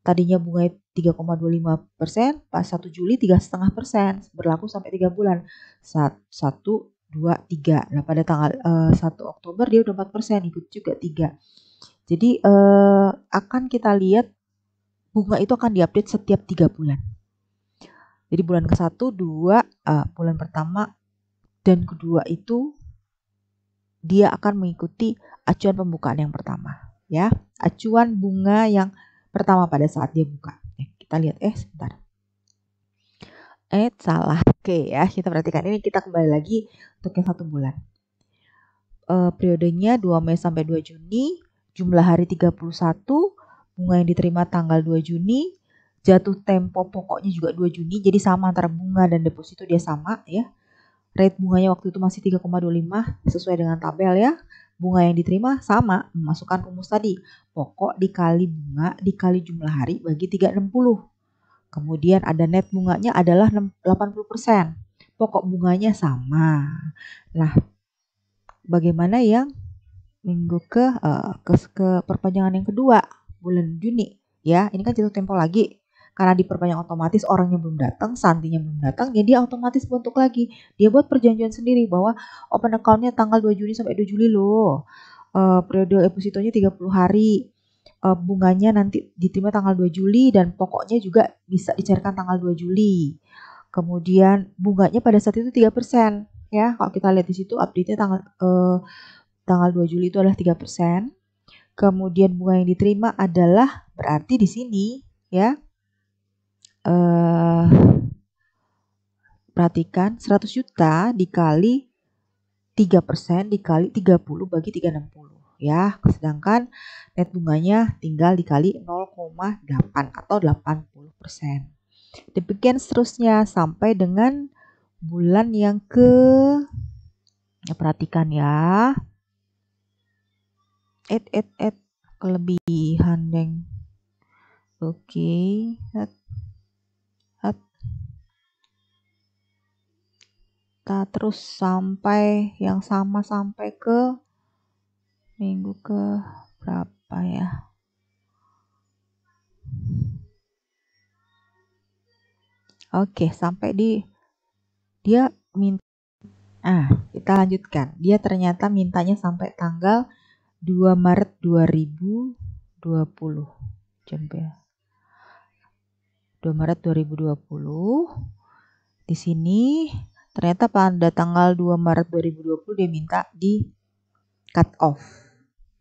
tadinya bunga 3,25 persen, pas 1 Juli 3,5 persen, berlaku sampai 3 bulan. 1, 2, 3. Nah pada tanggal uh, eh, 1 Oktober dia udah 4 persen, ikut juga 3. Jadi uh, akan kita lihat bunga itu akan diupdate setiap 3 bulan. Jadi bulan ke-1, 2, uh, bulan pertama dan kedua itu dia akan mengikuti acuan pembukaan yang pertama, ya. Acuan bunga yang pertama pada saat dia buka. Eh, kita lihat eh sebentar. Eh, salah. Oke ya, kita perhatikan ini kita kembali lagi untuk yang satu bulan. E, periodenya 2 Mei sampai 2 Juni, jumlah hari 31, bunga yang diterima tanggal 2 Juni, jatuh tempo pokoknya juga 2 Juni, jadi sama antara bunga dan deposito dia sama ya. Rate bunganya waktu itu masih 3,25 sesuai dengan tabel ya. Bunga yang diterima sama memasukkan rumus tadi. Pokok dikali bunga dikali jumlah hari bagi 360. Kemudian ada net bunganya adalah 80%. Pokok bunganya sama. Nah, bagaimana yang minggu ke eh, ke, ke perpanjangan yang kedua bulan Juni ya. Ini kan jatuh tempo lagi karena diperbanyak otomatis orangnya belum datang, santinya belum datang, jadi ya otomatis bentuk lagi. Dia buat perjanjian sendiri bahwa open accountnya tanggal 2 Juni sampai 2 Juli loh. Uh, periode depositonya 30 hari. Uh, bunganya nanti diterima tanggal 2 Juli dan pokoknya juga bisa dicairkan tanggal 2 Juli. Kemudian bunganya pada saat itu 3% ya. Kalau kita lihat di situ update-nya tanggal uh, tanggal 2 Juli itu adalah 3%. Kemudian bunga yang diterima adalah berarti di sini ya eh, perhatikan 100 juta dikali 3% dikali 30 bagi 360 ya. Sedangkan net bunganya tinggal dikali 0,8 atau 80%. Demikian seterusnya sampai dengan bulan yang ke ya, perhatikan ya. Et et et kelebihan deng. Oke, okay. Kita terus sampai yang sama sampai ke minggu ke berapa ya? Oke, sampai di dia minta Ah, kita lanjutkan. Dia ternyata mintanya sampai tanggal 2 Maret 2020. Jump ya. 2 Maret 2020. Di sini ternyata pada tanggal 2 Maret 2020 dia minta di cut off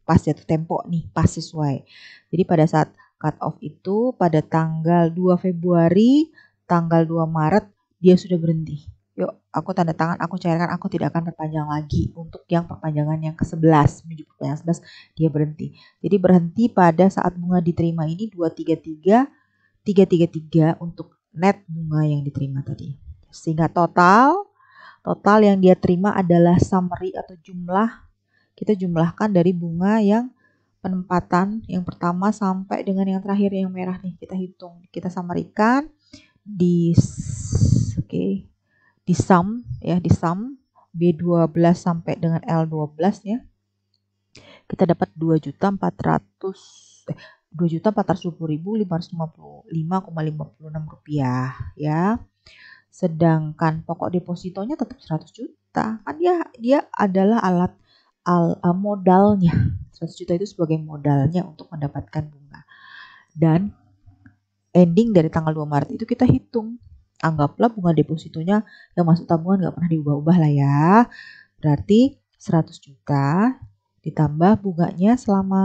pas jatuh tempo nih pas sesuai jadi pada saat cut off itu pada tanggal 2 Februari tanggal 2 Maret dia sudah berhenti yuk aku tanda tangan aku cairkan aku tidak akan perpanjang lagi untuk yang perpanjangan yang ke-11 menuju perpanjangan 11 dia berhenti jadi berhenti pada saat bunga diterima ini 233 333 untuk net bunga yang diterima tadi. Sehingga total, total yang dia terima adalah summary atau jumlah. Kita jumlahkan dari bunga yang penempatan yang pertama sampai dengan yang terakhir yang merah nih kita hitung kita samarikan di oke okay, di sum ya di sum B12 sampai dengan L12 ya kita dapat juta 2 400 eh, 2.420.555,56 rupiah ya sedangkan pokok depositonya tetap 100 juta kan dia dia adalah alat al, uh, modalnya 100 juta itu sebagai modalnya untuk mendapatkan bunga dan ending dari tanggal 2 Maret itu kita hitung anggaplah bunga depositonya yang masuk tabungan nggak pernah diubah-ubah lah ya berarti 100 juta ditambah bunganya selama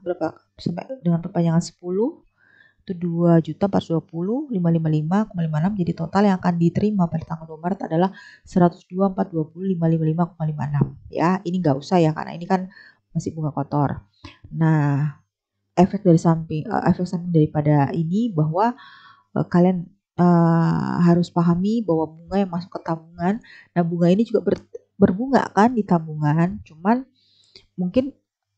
berapa sampai dengan perpanjangan 10 itu 2 juta 420 555,56 jadi total yang akan diterima pada tanggal 2 Maret adalah 102 ya ini nggak usah ya karena ini kan masih bunga kotor nah efek dari samping eh, efek samping daripada ini bahwa eh, kalian uh, harus pahami bahwa bunga yang masuk ke tabungan nah bunga ini juga ber, berbunga kan di tabungan cuman mungkin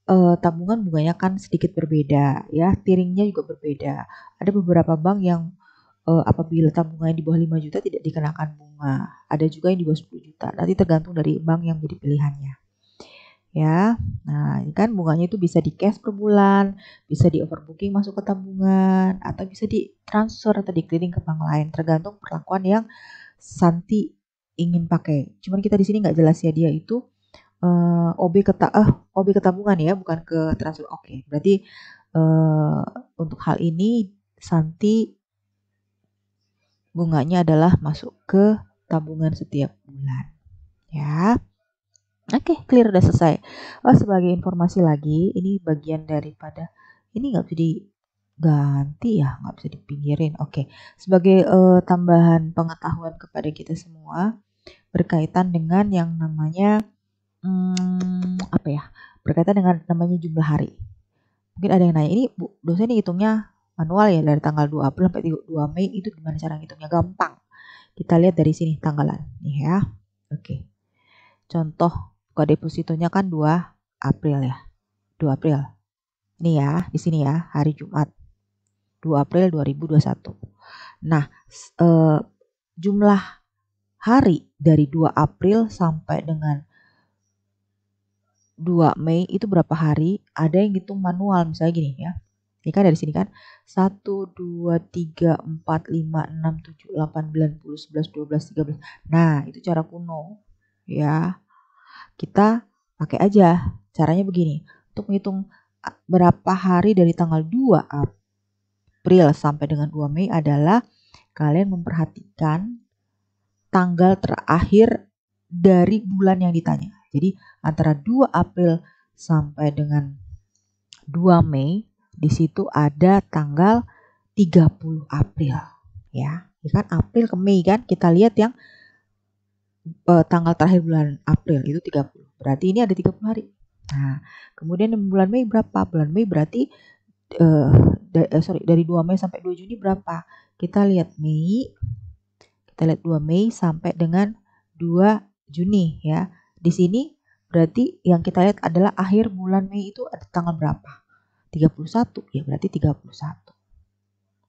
uh, tabungan bunganya kan sedikit berbeda ya, tiringnya juga berbeda. Ada beberapa bank yang uh, apabila tabungan di bawah 5 juta tidak dikenakan bunga. Ada juga yang di bawah 10 juta. Nanti tergantung dari bank yang menjadi pilihannya. Ya. Nah, ini kan bunganya itu bisa di cash per bulan, bisa di overbooking masuk ke tabungan atau bisa di transfer atau di clearing ke bank lain tergantung perlakuan yang Santi ingin pakai. Cuman kita di sini nggak jelas ya dia itu uh, eh, OB ke uh, eh, OB ke tabungan ya, bukan ke transfer. Oke, okay. berarti uh, untuk hal ini Santi bunganya adalah masuk ke tabungan setiap bulan. Ya. Oke, okay, clear udah selesai. Oh, sebagai informasi lagi, ini bagian daripada ini nggak bisa diganti ya, nggak bisa dipinggirin. Oke, okay. sebagai uh, tambahan pengetahuan kepada kita semua berkaitan dengan yang namanya hmm, apa ya berkaitan dengan namanya jumlah hari. Mungkin ada yang nanya ini bu dosen ini hitungnya manual ya dari tanggal 2 April sampai 2 Mei itu gimana cara ngitungnya gampang. Kita lihat dari sini tanggalan nih ya. Oke. Contoh buka depositonya kan 2 April ya. 2 April. Ini ya, di sini ya, hari Jumat. 2 April 2021. Nah, eh, jumlah hari dari 2 April sampai dengan 2 Mei itu berapa hari, ada yang hitung manual misalnya gini ya. Ini kan dari sini kan 1 2 3 4 5 6 7 8 9 10 11 12 13. Nah, itu cara kuno ya. Kita pakai aja. Caranya begini. Untuk menghitung berapa hari dari tanggal 2 April sampai dengan 2 Mei adalah kalian memperhatikan tanggal terakhir dari bulan yang ditanya. Jadi antara 2 April sampai dengan 2 Mei di situ ada tanggal 30 April ya. Ya kan April ke Mei kan kita lihat yang eh, tanggal terakhir bulan April itu 30. Berarti ini ada 30 hari. Nah, kemudian bulan Mei berapa? Bulan Mei berarti eh, da, eh, sorry dari 2 Mei sampai 2 Juni berapa? Kita lihat Mei kita lihat 2 Mei sampai dengan 2 Juni ya. Di sini berarti yang kita lihat adalah akhir bulan Mei itu ada tanggal berapa? 31, ya berarti 31.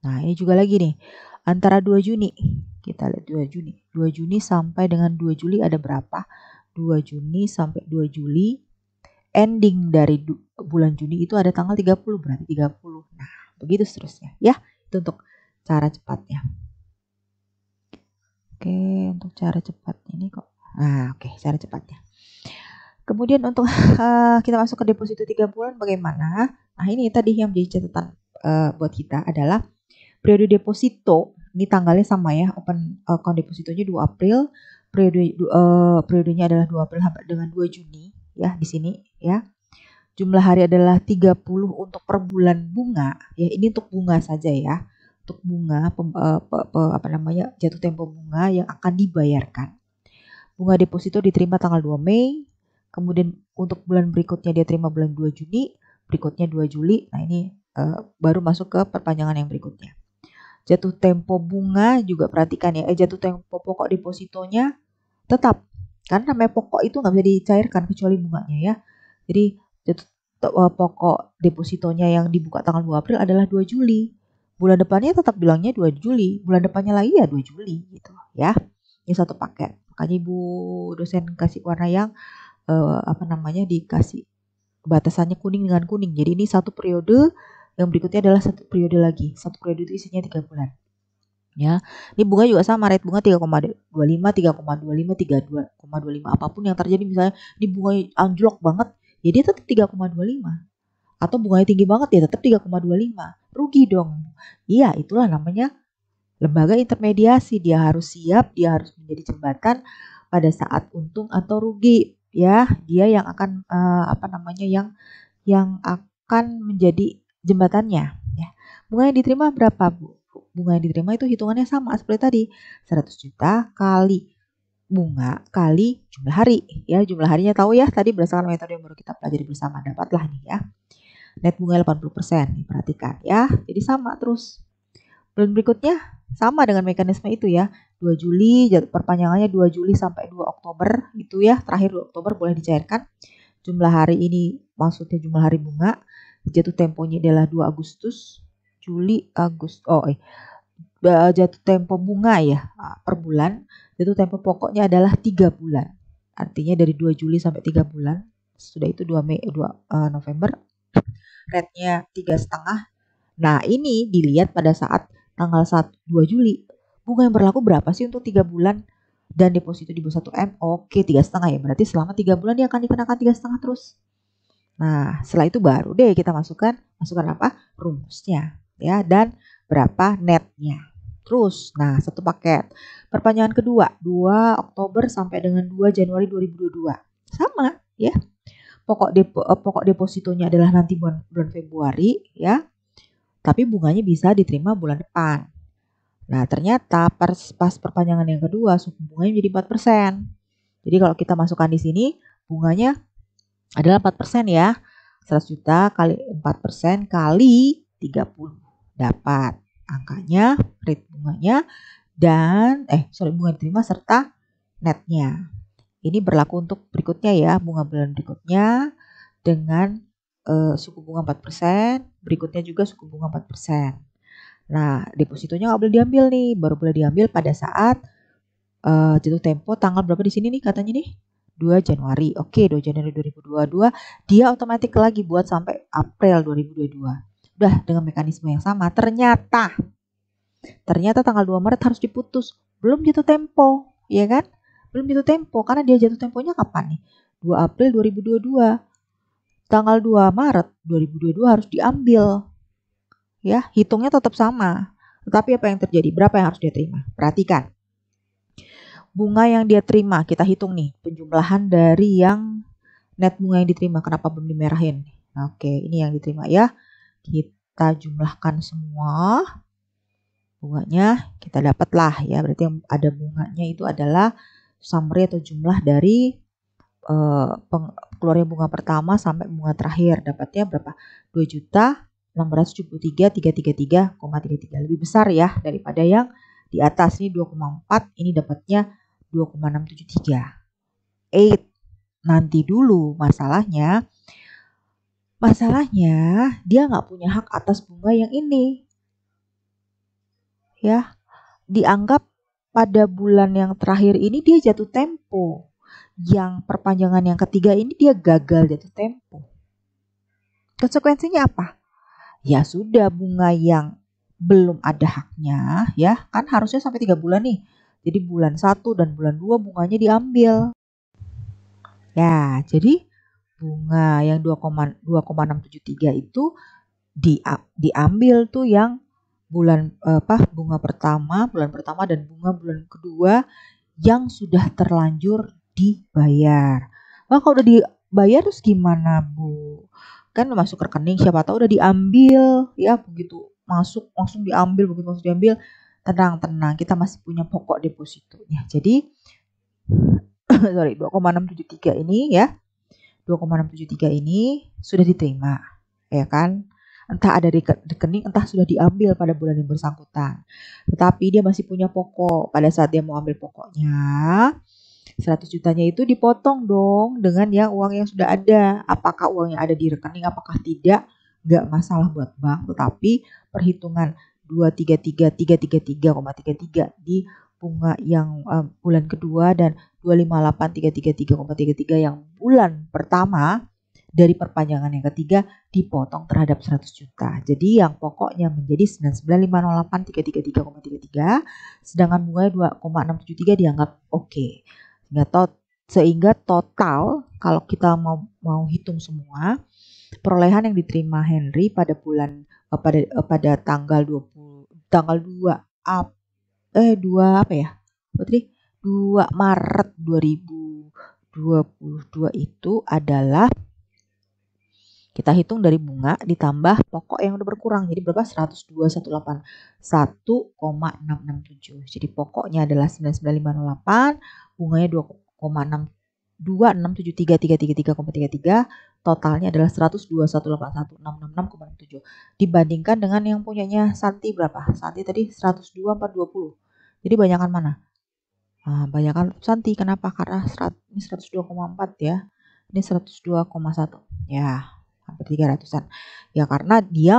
Nah, ini juga lagi nih, antara 2 Juni, kita lihat 2 Juni. 2 Juni sampai dengan 2 Juli ada berapa? 2 Juni sampai 2 Juli, ending dari bulan Juni itu ada tanggal 30, berarti 30. Nah, begitu seterusnya ya. Itu untuk cara cepatnya. Oke, untuk cara cepat ini kok. Nah, oke, cara cepatnya. Kemudian untuk uh, <laughs> kita masuk ke deposito 3 bulan bagaimana? Nah, ini tadi yang menjadi catatan uh, buat kita adalah periode deposito. Ini tanggalnya sama ya, open account depositonya 2 April, periode uh, periodenya adalah 2 April sampai dengan 2 Juni ya di sini ya. Jumlah hari adalah 30 untuk per bulan bunga ya. Ini untuk bunga saja ya. Untuk bunga pem, uh, pe, pe, apa namanya? jatuh tempo bunga yang akan dibayarkan. Bunga deposito diterima tanggal 2 Mei, kemudian untuk bulan berikutnya dia terima bulan 2 Juni, berikutnya 2 Juli. Nah, ini uh, baru masuk ke perpanjangan yang berikutnya. Jatuh tempo bunga juga perhatikan ya, eh, jatuh tempo pokok depositonya tetap karena namanya pokok itu nggak bisa dicairkan kecuali bunganya ya. Jadi jatuh uh, pokok depositonya yang dibuka tanggal 2 April adalah 2 Juli. Bulan depannya tetap bilangnya 2 Juli, bulan depannya lagi ya 2 Juli gitu ya. Ini satu paket. Makanya Ibu dosen kasih warna yang uh, apa namanya dikasih batasannya kuning dengan kuning. Jadi ini satu periode yang berikutnya adalah satu periode lagi. Satu periode itu isinya tiga bulan. Ya, ini bunga juga sama rate bunga 3,25, 3,25, 3,25 apapun yang terjadi misalnya ini bunga anjlok banget, ya dia tetap 3,25. Atau bunganya tinggi banget ya tetap 3,25. Rugi dong. Iya, itulah namanya lembaga intermediasi. Dia harus siap, dia harus menjadi jembatan pada saat untung atau rugi ya dia yang akan uh, apa namanya yang yang akan menjadi jembatannya ya. Bunga yang diterima berapa Bu? Bunga yang diterima itu hitungannya sama seperti tadi 100 juta kali bunga kali jumlah hari ya jumlah harinya tahu ya tadi berdasarkan metode yang baru kita pelajari bersama dapatlah ini ya net bunga 80% perhatikan ya jadi sama terus bulan berikutnya sama dengan mekanisme itu ya 2 Juli, perpanjangannya 2 Juli sampai 2 Oktober gitu ya, terakhir 2 Oktober boleh dicairkan. Jumlah hari ini maksudnya jumlah hari bunga, jatuh temponya adalah 2 Agustus, Juli, Agustus, oh eh, jatuh tempo bunga ya ah, per bulan, jatuh tempo pokoknya adalah 3 bulan. Artinya dari 2 Juli sampai 3 bulan, sudah itu 2 Mei 2 uh, eh, November, rate-nya 3,5. Nah ini dilihat pada saat tanggal 1 2 Juli bunga yang berlaku berapa sih untuk tiga bulan dan deposito di bawah 1 m oke tiga setengah ya berarti selama tiga bulan dia akan dikenakan tiga setengah terus nah setelah itu baru deh kita masukkan masukkan apa rumusnya ya dan berapa netnya terus nah satu paket perpanjangan kedua 2 Oktober sampai dengan 2 Januari 2022 sama ya pokok depo, eh, pokok depositonya adalah nanti bulan bulan Februari ya tapi bunganya bisa diterima bulan depan Nah, ternyata pas, pas perpanjangan yang kedua suku bunganya jadi 4%. Jadi kalau kita masukkan di sini, bunganya adalah 4% ya. 100 juta kali 4% kali 30. Dapat angkanya, rate bunganya, dan eh sorry bunga diterima serta netnya. Ini berlaku untuk berikutnya ya, bunga bulan berikutnya dengan eh, suku bunga 4%, berikutnya juga suku bunga 4%. Nah, depositonya nggak boleh diambil nih, baru boleh diambil pada saat uh, jatuh tempo tanggal berapa di sini nih katanya nih? 2 Januari. Oke, 2 Januari 2022 dia otomatis lagi buat sampai April 2022. Udah dengan mekanisme yang sama. Ternyata ternyata tanggal 2 Maret harus diputus. Belum jatuh tempo, ya kan? Belum jatuh tempo karena dia jatuh temponya kapan nih? 2 April 2022. Tanggal 2 Maret 2022 harus diambil ya hitungnya tetap sama. Tetapi apa yang terjadi? Berapa yang harus dia terima? Perhatikan. Bunga yang dia terima, kita hitung nih penjumlahan dari yang net bunga yang diterima. Kenapa belum dimerahin? Oke, ini yang diterima ya. Kita jumlahkan semua bunganya, kita dapatlah ya. Berarti yang ada bunganya itu adalah summary atau jumlah dari uh, keluarnya bunga pertama sampai bunga terakhir dapatnya berapa? 2 juta 673.333,33 lebih besar ya daripada yang di atas ini 2,4 ini dapatnya 2,673. 8 nanti dulu masalahnya masalahnya dia nggak punya hak atas bunga yang ini ya dianggap pada bulan yang terakhir ini dia jatuh tempo yang perpanjangan yang ketiga ini dia gagal jatuh tempo konsekuensinya apa ya sudah bunga yang belum ada haknya ya kan harusnya sampai tiga bulan nih jadi bulan 1 dan bulan 2 bunganya diambil ya jadi bunga yang 2,673 itu di, diambil tuh yang bulan apa bunga pertama bulan pertama dan bunga bulan kedua yang sudah terlanjur dibayar. Wah kalau udah dibayar terus gimana bu? kan masuk rekening siapa tahu udah diambil ya begitu masuk langsung diambil begitu langsung diambil tenang tenang kita masih punya pokok depositonya jadi <coughs> sorry 2,673 ini ya 2,673 ini sudah diterima ya kan entah ada rekening entah sudah diambil pada bulan yang bersangkutan. Tetapi dia masih punya pokok. Pada saat dia mau ambil pokoknya, 100 jutanya itu dipotong dong dengan yang uang yang sudah ada. Apakah uang yang ada di rekening apakah tidak? Gak masalah buat bank, tetapi perhitungan 333,33 di bunga yang um, bulan kedua dan 333,33 yang bulan pertama dari perpanjangan yang ketiga dipotong terhadap 100 juta. Jadi yang pokoknya menjadi 995083333,33 sedangkan bunganya 2,673 dianggap oke. Okay. Sehingga, tot, sehingga total kalau kita mau mau hitung semua perolehan yang diterima Henry pada bulan eh, pada eh, pada tanggal 20 tanggal 2 ap, eh 2 apa ya? Putri 2 Maret 2022 itu adalah kita hitung dari bunga ditambah pokok yang udah berkurang. Jadi berapa? 102,18. Jadi pokoknya adalah 99,508. Bunganya 2,62673333333 totalnya adalah 102181666,67 dibandingkan dengan yang punyanya Santi berapa? Santi tadi 102420. Jadi banyakan mana? Nah, banyakan Santi kenapa? Karena 100, ini 102,4 ya. Ini 102,1. Ya, hampir 300-an ya karena dia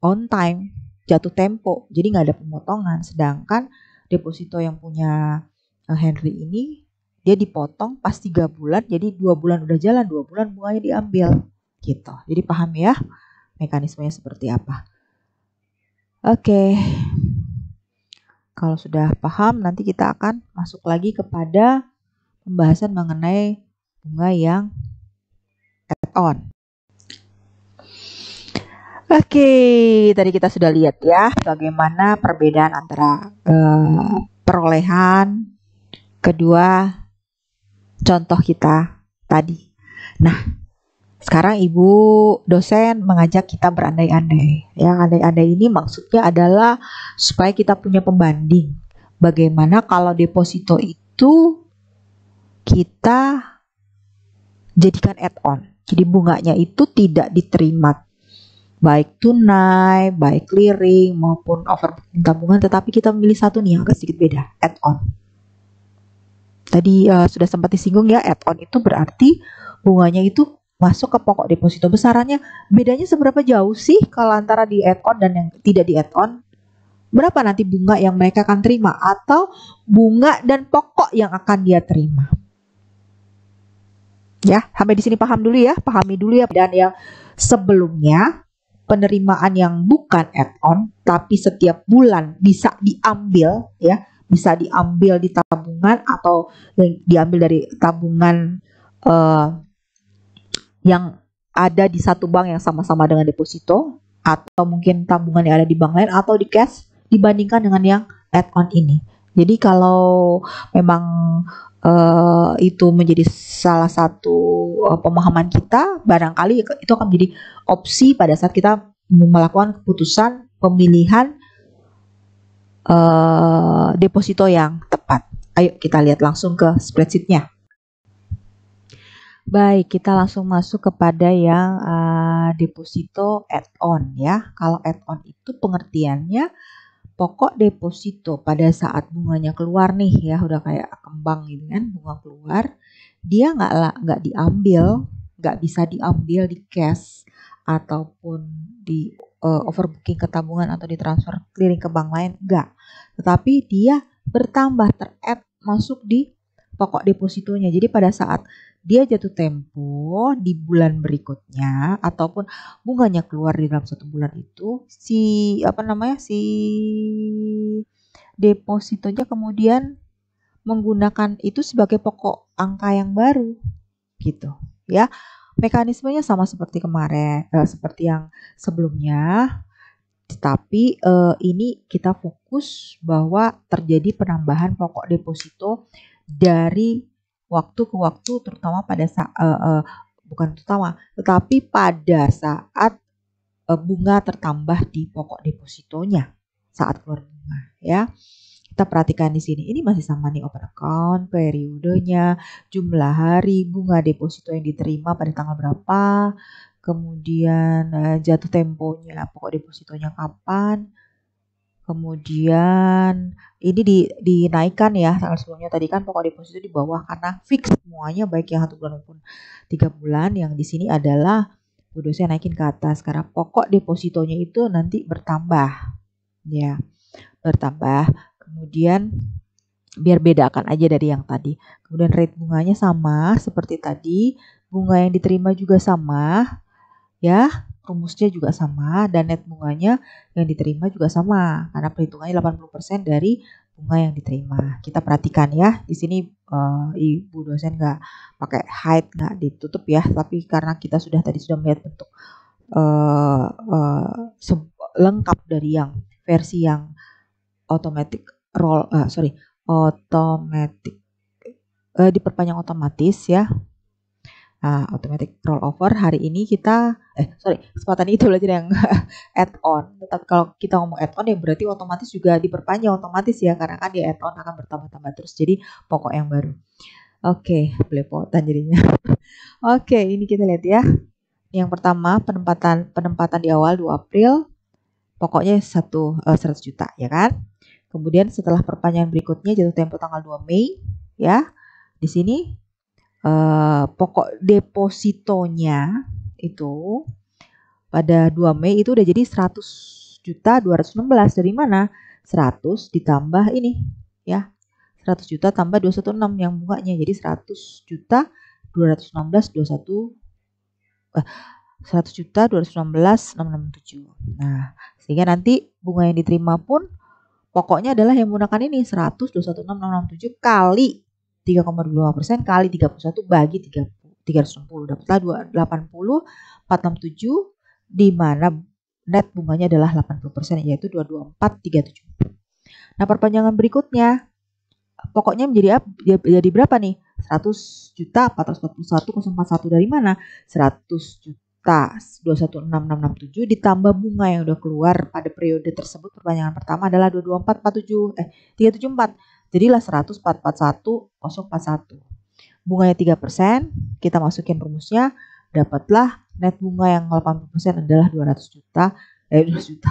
on time jatuh tempo jadi nggak ada pemotongan sedangkan deposito yang punya eh, Henry ini dia dipotong pas 3 bulan jadi 2 bulan udah jalan 2 bulan bunganya diambil gitu jadi paham ya mekanismenya seperti apa oke okay. kalau sudah paham nanti kita akan masuk lagi kepada pembahasan mengenai bunga yang add on Oke, okay, tadi kita sudah lihat ya bagaimana perbedaan antara uh, perolehan kedua contoh kita tadi. Nah, sekarang ibu dosen mengajak kita berandai-andai. Ya, andai-andai ini maksudnya adalah supaya kita punya pembanding. Bagaimana kalau deposito itu kita jadikan add-on. Jadi bunganya itu tidak diterima baik tunai, baik clearing maupun overbooking tabungan, tetapi kita memilih satu nih yang agak sedikit beda, add-on. Tadi uh, sudah sempat disinggung ya, add-on itu berarti bunganya itu masuk ke pokok deposito besarannya. Bedanya seberapa jauh sih kalau antara di add-on dan yang tidak di add-on? Berapa nanti bunga yang mereka akan terima atau bunga dan pokok yang akan dia terima? Ya, sampai di sini paham dulu ya, pahami dulu ya dan yang sebelumnya penerimaan yang bukan add-on tapi setiap bulan bisa diambil ya bisa diambil di tabungan atau diambil dari tabungan uh, yang ada di satu bank yang sama-sama dengan deposito atau mungkin tabungan yang ada di bank lain atau di cash dibandingkan dengan yang add-on ini. Jadi kalau memang Eh, itu menjadi salah satu uh, pemahaman kita, barangkali itu akan menjadi opsi pada saat kita melakukan keputusan pemilihan uh, deposito yang tepat. Ayo kita lihat langsung ke spreadsheetnya. Baik, kita langsung masuk kepada yang uh, deposito add-on ya. Kalau add-on itu pengertiannya pokok deposito pada saat bunganya keluar nih ya udah kayak kembang gitu kan bunga keluar dia nggak nggak diambil nggak bisa diambil di cash ataupun di uh, overbooking ke tabungan atau transfer clearing ke bank lain enggak tetapi dia bertambah teradd masuk di pokok depositonya jadi pada saat dia jatuh tempo di bulan berikutnya ataupun bunganya keluar di dalam satu bulan itu si apa namanya si depositonya kemudian menggunakan itu sebagai pokok angka yang baru gitu ya mekanismenya sama seperti kemarin eh, seperti yang sebelumnya tapi eh, ini kita fokus bahwa terjadi penambahan pokok deposito dari waktu ke waktu terutama pada saat uh, eh, uh, eh, bukan terutama tetapi pada saat uh, bunga tertambah di pokok depositonya saat keluar bunga ya kita perhatikan di sini ini masih sama nih open account periodenya jumlah hari bunga deposito yang diterima pada tanggal berapa kemudian uh, jatuh temponya pokok depositonya kapan Kemudian ini di, dinaikkan ya tanggal sebelumnya tadi kan pokok deposito di bawah karena fix semuanya baik yang satu bulan maupun tiga bulan yang di sini adalah Bu saya naikin ke atas karena pokok depositonya itu nanti bertambah ya bertambah kemudian biar bedakan aja dari yang tadi kemudian rate bunganya sama seperti tadi bunga yang diterima juga sama ya rumusnya juga sama dan net bunganya yang diterima juga sama karena perhitungannya 80% dari bunga yang diterima. Kita perhatikan ya, di sini uh, ibu dosen nggak pakai hide nggak ditutup ya, tapi karena kita sudah tadi sudah melihat bentuk uh, uh, lengkap dari yang versi yang automatic roll, uh, sorry, automatic uh, diperpanjang otomatis ya Nah, automatic rollover hari ini kita eh sorry kesempatan itu belajar yang <laughs> add on. tapi kalau kita ngomong add on ya berarti otomatis juga diperpanjang otomatis ya karena kan dia add on akan bertambah-tambah terus jadi pokok yang baru. Oke, okay, belepotan jadinya. <laughs> Oke, okay, ini kita lihat ya. Yang pertama penempatan penempatan di awal 2 April pokoknya 1 eh, 100 juta ya kan. Kemudian setelah perpanjangan berikutnya jatuh tempo tanggal 2 Mei ya. Di sini Eh, pokok depositonya itu pada 2 Mei itu udah jadi 100 juta 216 dari mana? 100 ditambah ini ya. 100 juta tambah 216 yang bunganya jadi 100 juta 216 21 eh, 100 juta 216 667. Nah, sehingga nanti bunga yang diterima pun pokoknya adalah yang menggunakan ini 100 216 667 kali 3,25 persen kali 31 bagi 30, 360 dapatlah 280 467 di mana net bunganya adalah 80 persen yaitu 37. Nah perpanjangan berikutnya pokoknya menjadi jadi berapa nih? 100 juta 041 dari mana? 100 juta 216667 ditambah bunga yang udah keluar pada periode tersebut perpanjangan pertama adalah 22447 eh 374 Jadilah 100, 041. Bunganya 3%, kita masukin rumusnya, dapatlah net bunga yang 80% adalah 200 juta, eh 200 juta,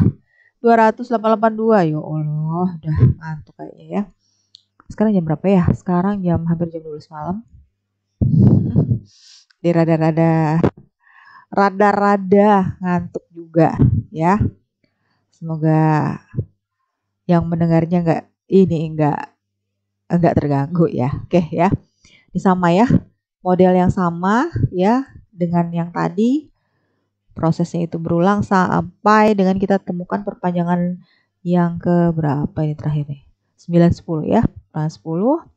288,2 ya Allah udah ngantuk kayaknya ya sekarang jam berapa ya sekarang jam hampir jam 12 malam <laughs> di rada-rada rada-rada ngantuk juga ya semoga yang mendengarnya enggak ini enggak enggak terganggu ya. Oke okay, ya. Ini sama ya. Model yang sama ya dengan yang tadi. Prosesnya itu berulang sampai dengan kita temukan perpanjangan yang ke berapa ini terakhir nih? 9 10 ya. Perpanjangan 10.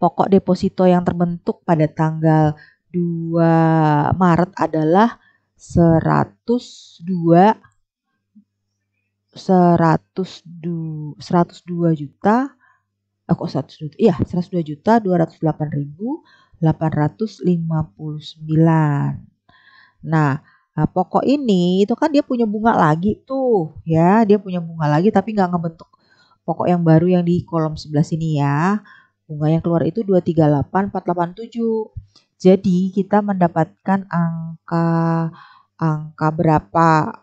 Pokok deposito yang terbentuk pada tanggal 2 Maret adalah 102 102 102 juta Eh, aku 100 juta, iya 102 juta 208.859. Nah, nah, pokok ini itu kan dia punya bunga lagi tuh ya, dia punya bunga lagi tapi nggak ngebentuk pokok yang baru yang di kolom sebelah sini ya. Bunga yang keluar itu 238487. Jadi kita mendapatkan angka angka berapa?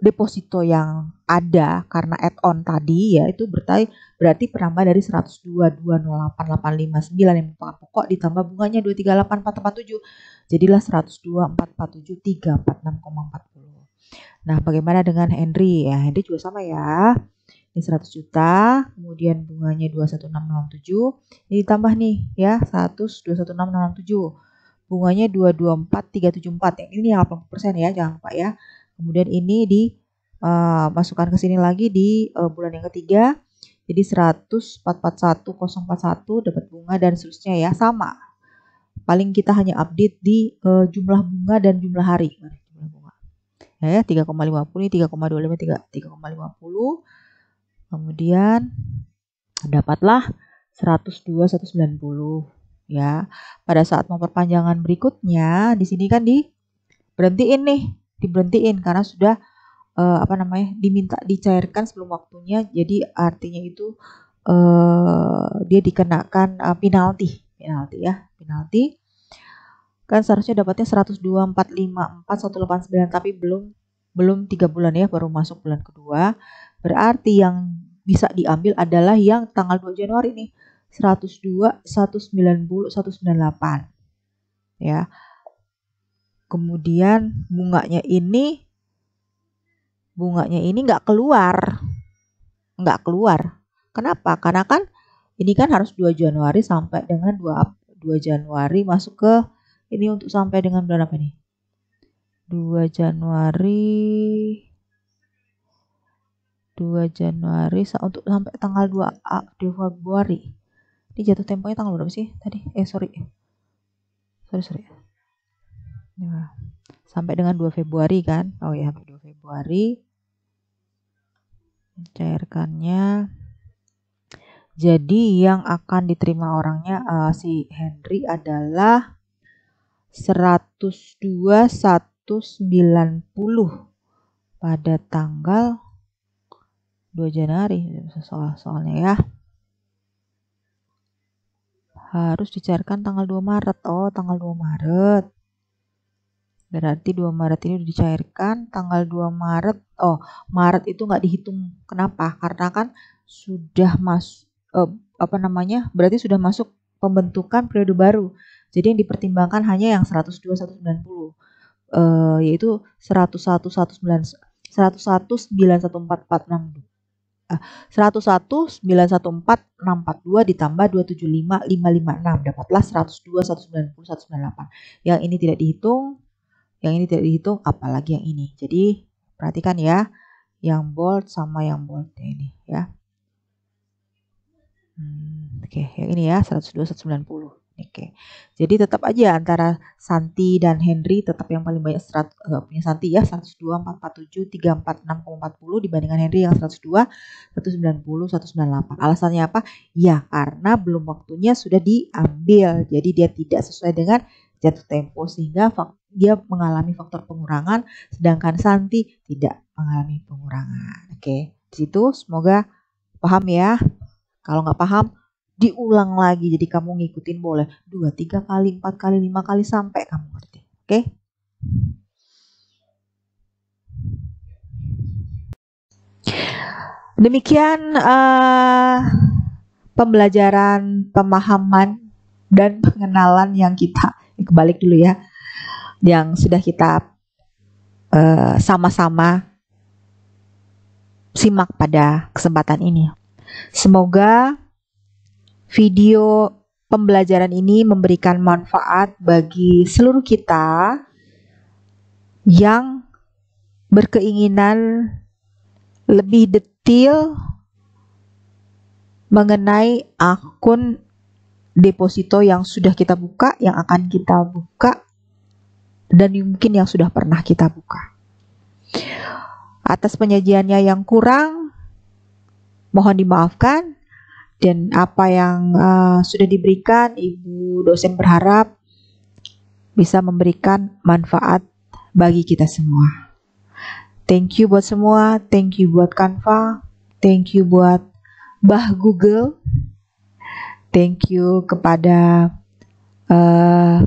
deposito yang ada karena add-on tadi ya itu berarti berarti penambah dari 102.208859 yang merupakan pokok ditambah bunganya 238.447 jadilah 102.447.346,40. Nah, bagaimana dengan Henry? Ya, Henry juga sama ya. Ini 100 juta, kemudian bunganya 21667. Ini ditambah nih ya, 100 Bunganya 224374. Yang ini yang 80% ya, jangan lupa ya. Kemudian ini di uh, masukkan ke sini lagi di uh, bulan yang ketiga. Jadi 1441041 dapat bunga dan seterusnya ya sama. Paling kita hanya update di uh, jumlah bunga dan jumlah hari. Jumlah bunga. Ya, 3,50 ya, ini 3,25 3,50. Kemudian dapatlah 102190 ya. Pada saat memperpanjangan berikutnya di sini kan di berhentiin nih diberhentiin karena sudah uh, apa namanya diminta dicairkan sebelum waktunya jadi artinya itu uh, dia dikenakan uh, penalti penalti ya penalti kan seharusnya dapatnya 102 tapi belum belum tiga bulan ya baru masuk bulan kedua berarti yang bisa diambil adalah yang tanggal 2 Januari nih 102 190 198 ya kemudian bunganya ini bunganya ini nggak keluar nggak keluar kenapa karena kan ini kan harus 2 Januari sampai dengan 2 2 Januari masuk ke ini untuk sampai dengan bulan apa nih 2 Januari 2 Januari untuk sampai tanggal 2 Februari. Ini jatuh temponya tanggal berapa sih tadi? Eh sorry. Sorry sorry ya. sampai dengan 2 Februari kan oh ya 2 Februari cairkannya jadi yang akan diterima orangnya uh, si Henry adalah 190 pada tanggal 2 Januari soal soalnya ya harus dicairkan tanggal 2 Maret oh tanggal 2 Maret Berarti 2 Maret ini dicairkan tanggal 2 Maret. Oh, Maret itu nggak dihitung. Kenapa? Karena kan sudah masuk eh, apa namanya? Berarti sudah masuk pembentukan periode baru. Jadi yang dipertimbangkan hanya yang 102 190. Eh, yaitu 101 119 101 ditambah 275 dapatlah 102 Yang ini tidak dihitung yang ini tidak dihitung apalagi yang ini jadi perhatikan ya yang bold sama yang boldnya ini ya hmm, oke okay. yang ini ya 102 190 oke okay. jadi tetap aja antara Santi dan Henry tetap yang paling banyak serat, uh, punya Santi ya 102 447 40 dibandingkan Henry yang 102 190 198 alasannya apa ya karena belum waktunya sudah diambil jadi dia tidak sesuai dengan jatuh tempo sehingga faktor dia mengalami faktor pengurangan, sedangkan Santi tidak mengalami pengurangan. Oke, di situ semoga paham ya. Kalau nggak paham, diulang lagi. Jadi kamu ngikutin boleh dua, tiga kali, empat kali, lima kali sampai kamu ngerti. Oke? Demikian uh, pembelajaran pemahaman dan pengenalan yang kita kebalik dulu ya yang sudah kita sama eh, sama-sama simak pada kesempatan ini. Semoga video pembelajaran ini memberikan manfaat bagi seluruh kita yang berkeinginan lebih detail mengenai akun deposito yang sudah kita buka, yang akan kita buka, dan mungkin yang sudah pernah kita buka. Atas penyajiannya yang kurang, mohon dimaafkan. Dan apa yang uh, sudah diberikan, Ibu dosen berharap bisa memberikan manfaat bagi kita semua. Thank you buat semua, thank you buat Kanva, thank you buat Bah Google, thank you kepada uh,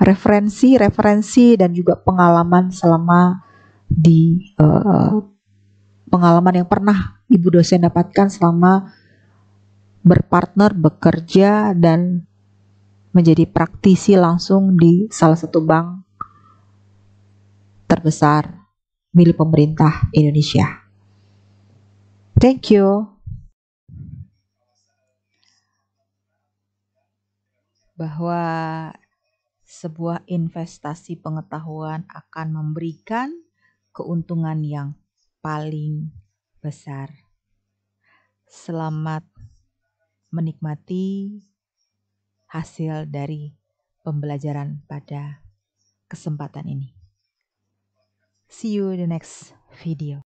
referensi-referensi dan juga pengalaman selama di uh, pengalaman yang pernah ibu dosen dapatkan selama berpartner, bekerja dan menjadi praktisi langsung di salah satu bank terbesar milik pemerintah Indonesia. Thank you. Bahwa sebuah investasi pengetahuan akan memberikan keuntungan yang paling besar. Selamat menikmati hasil dari pembelajaran pada kesempatan ini. See you in the next video.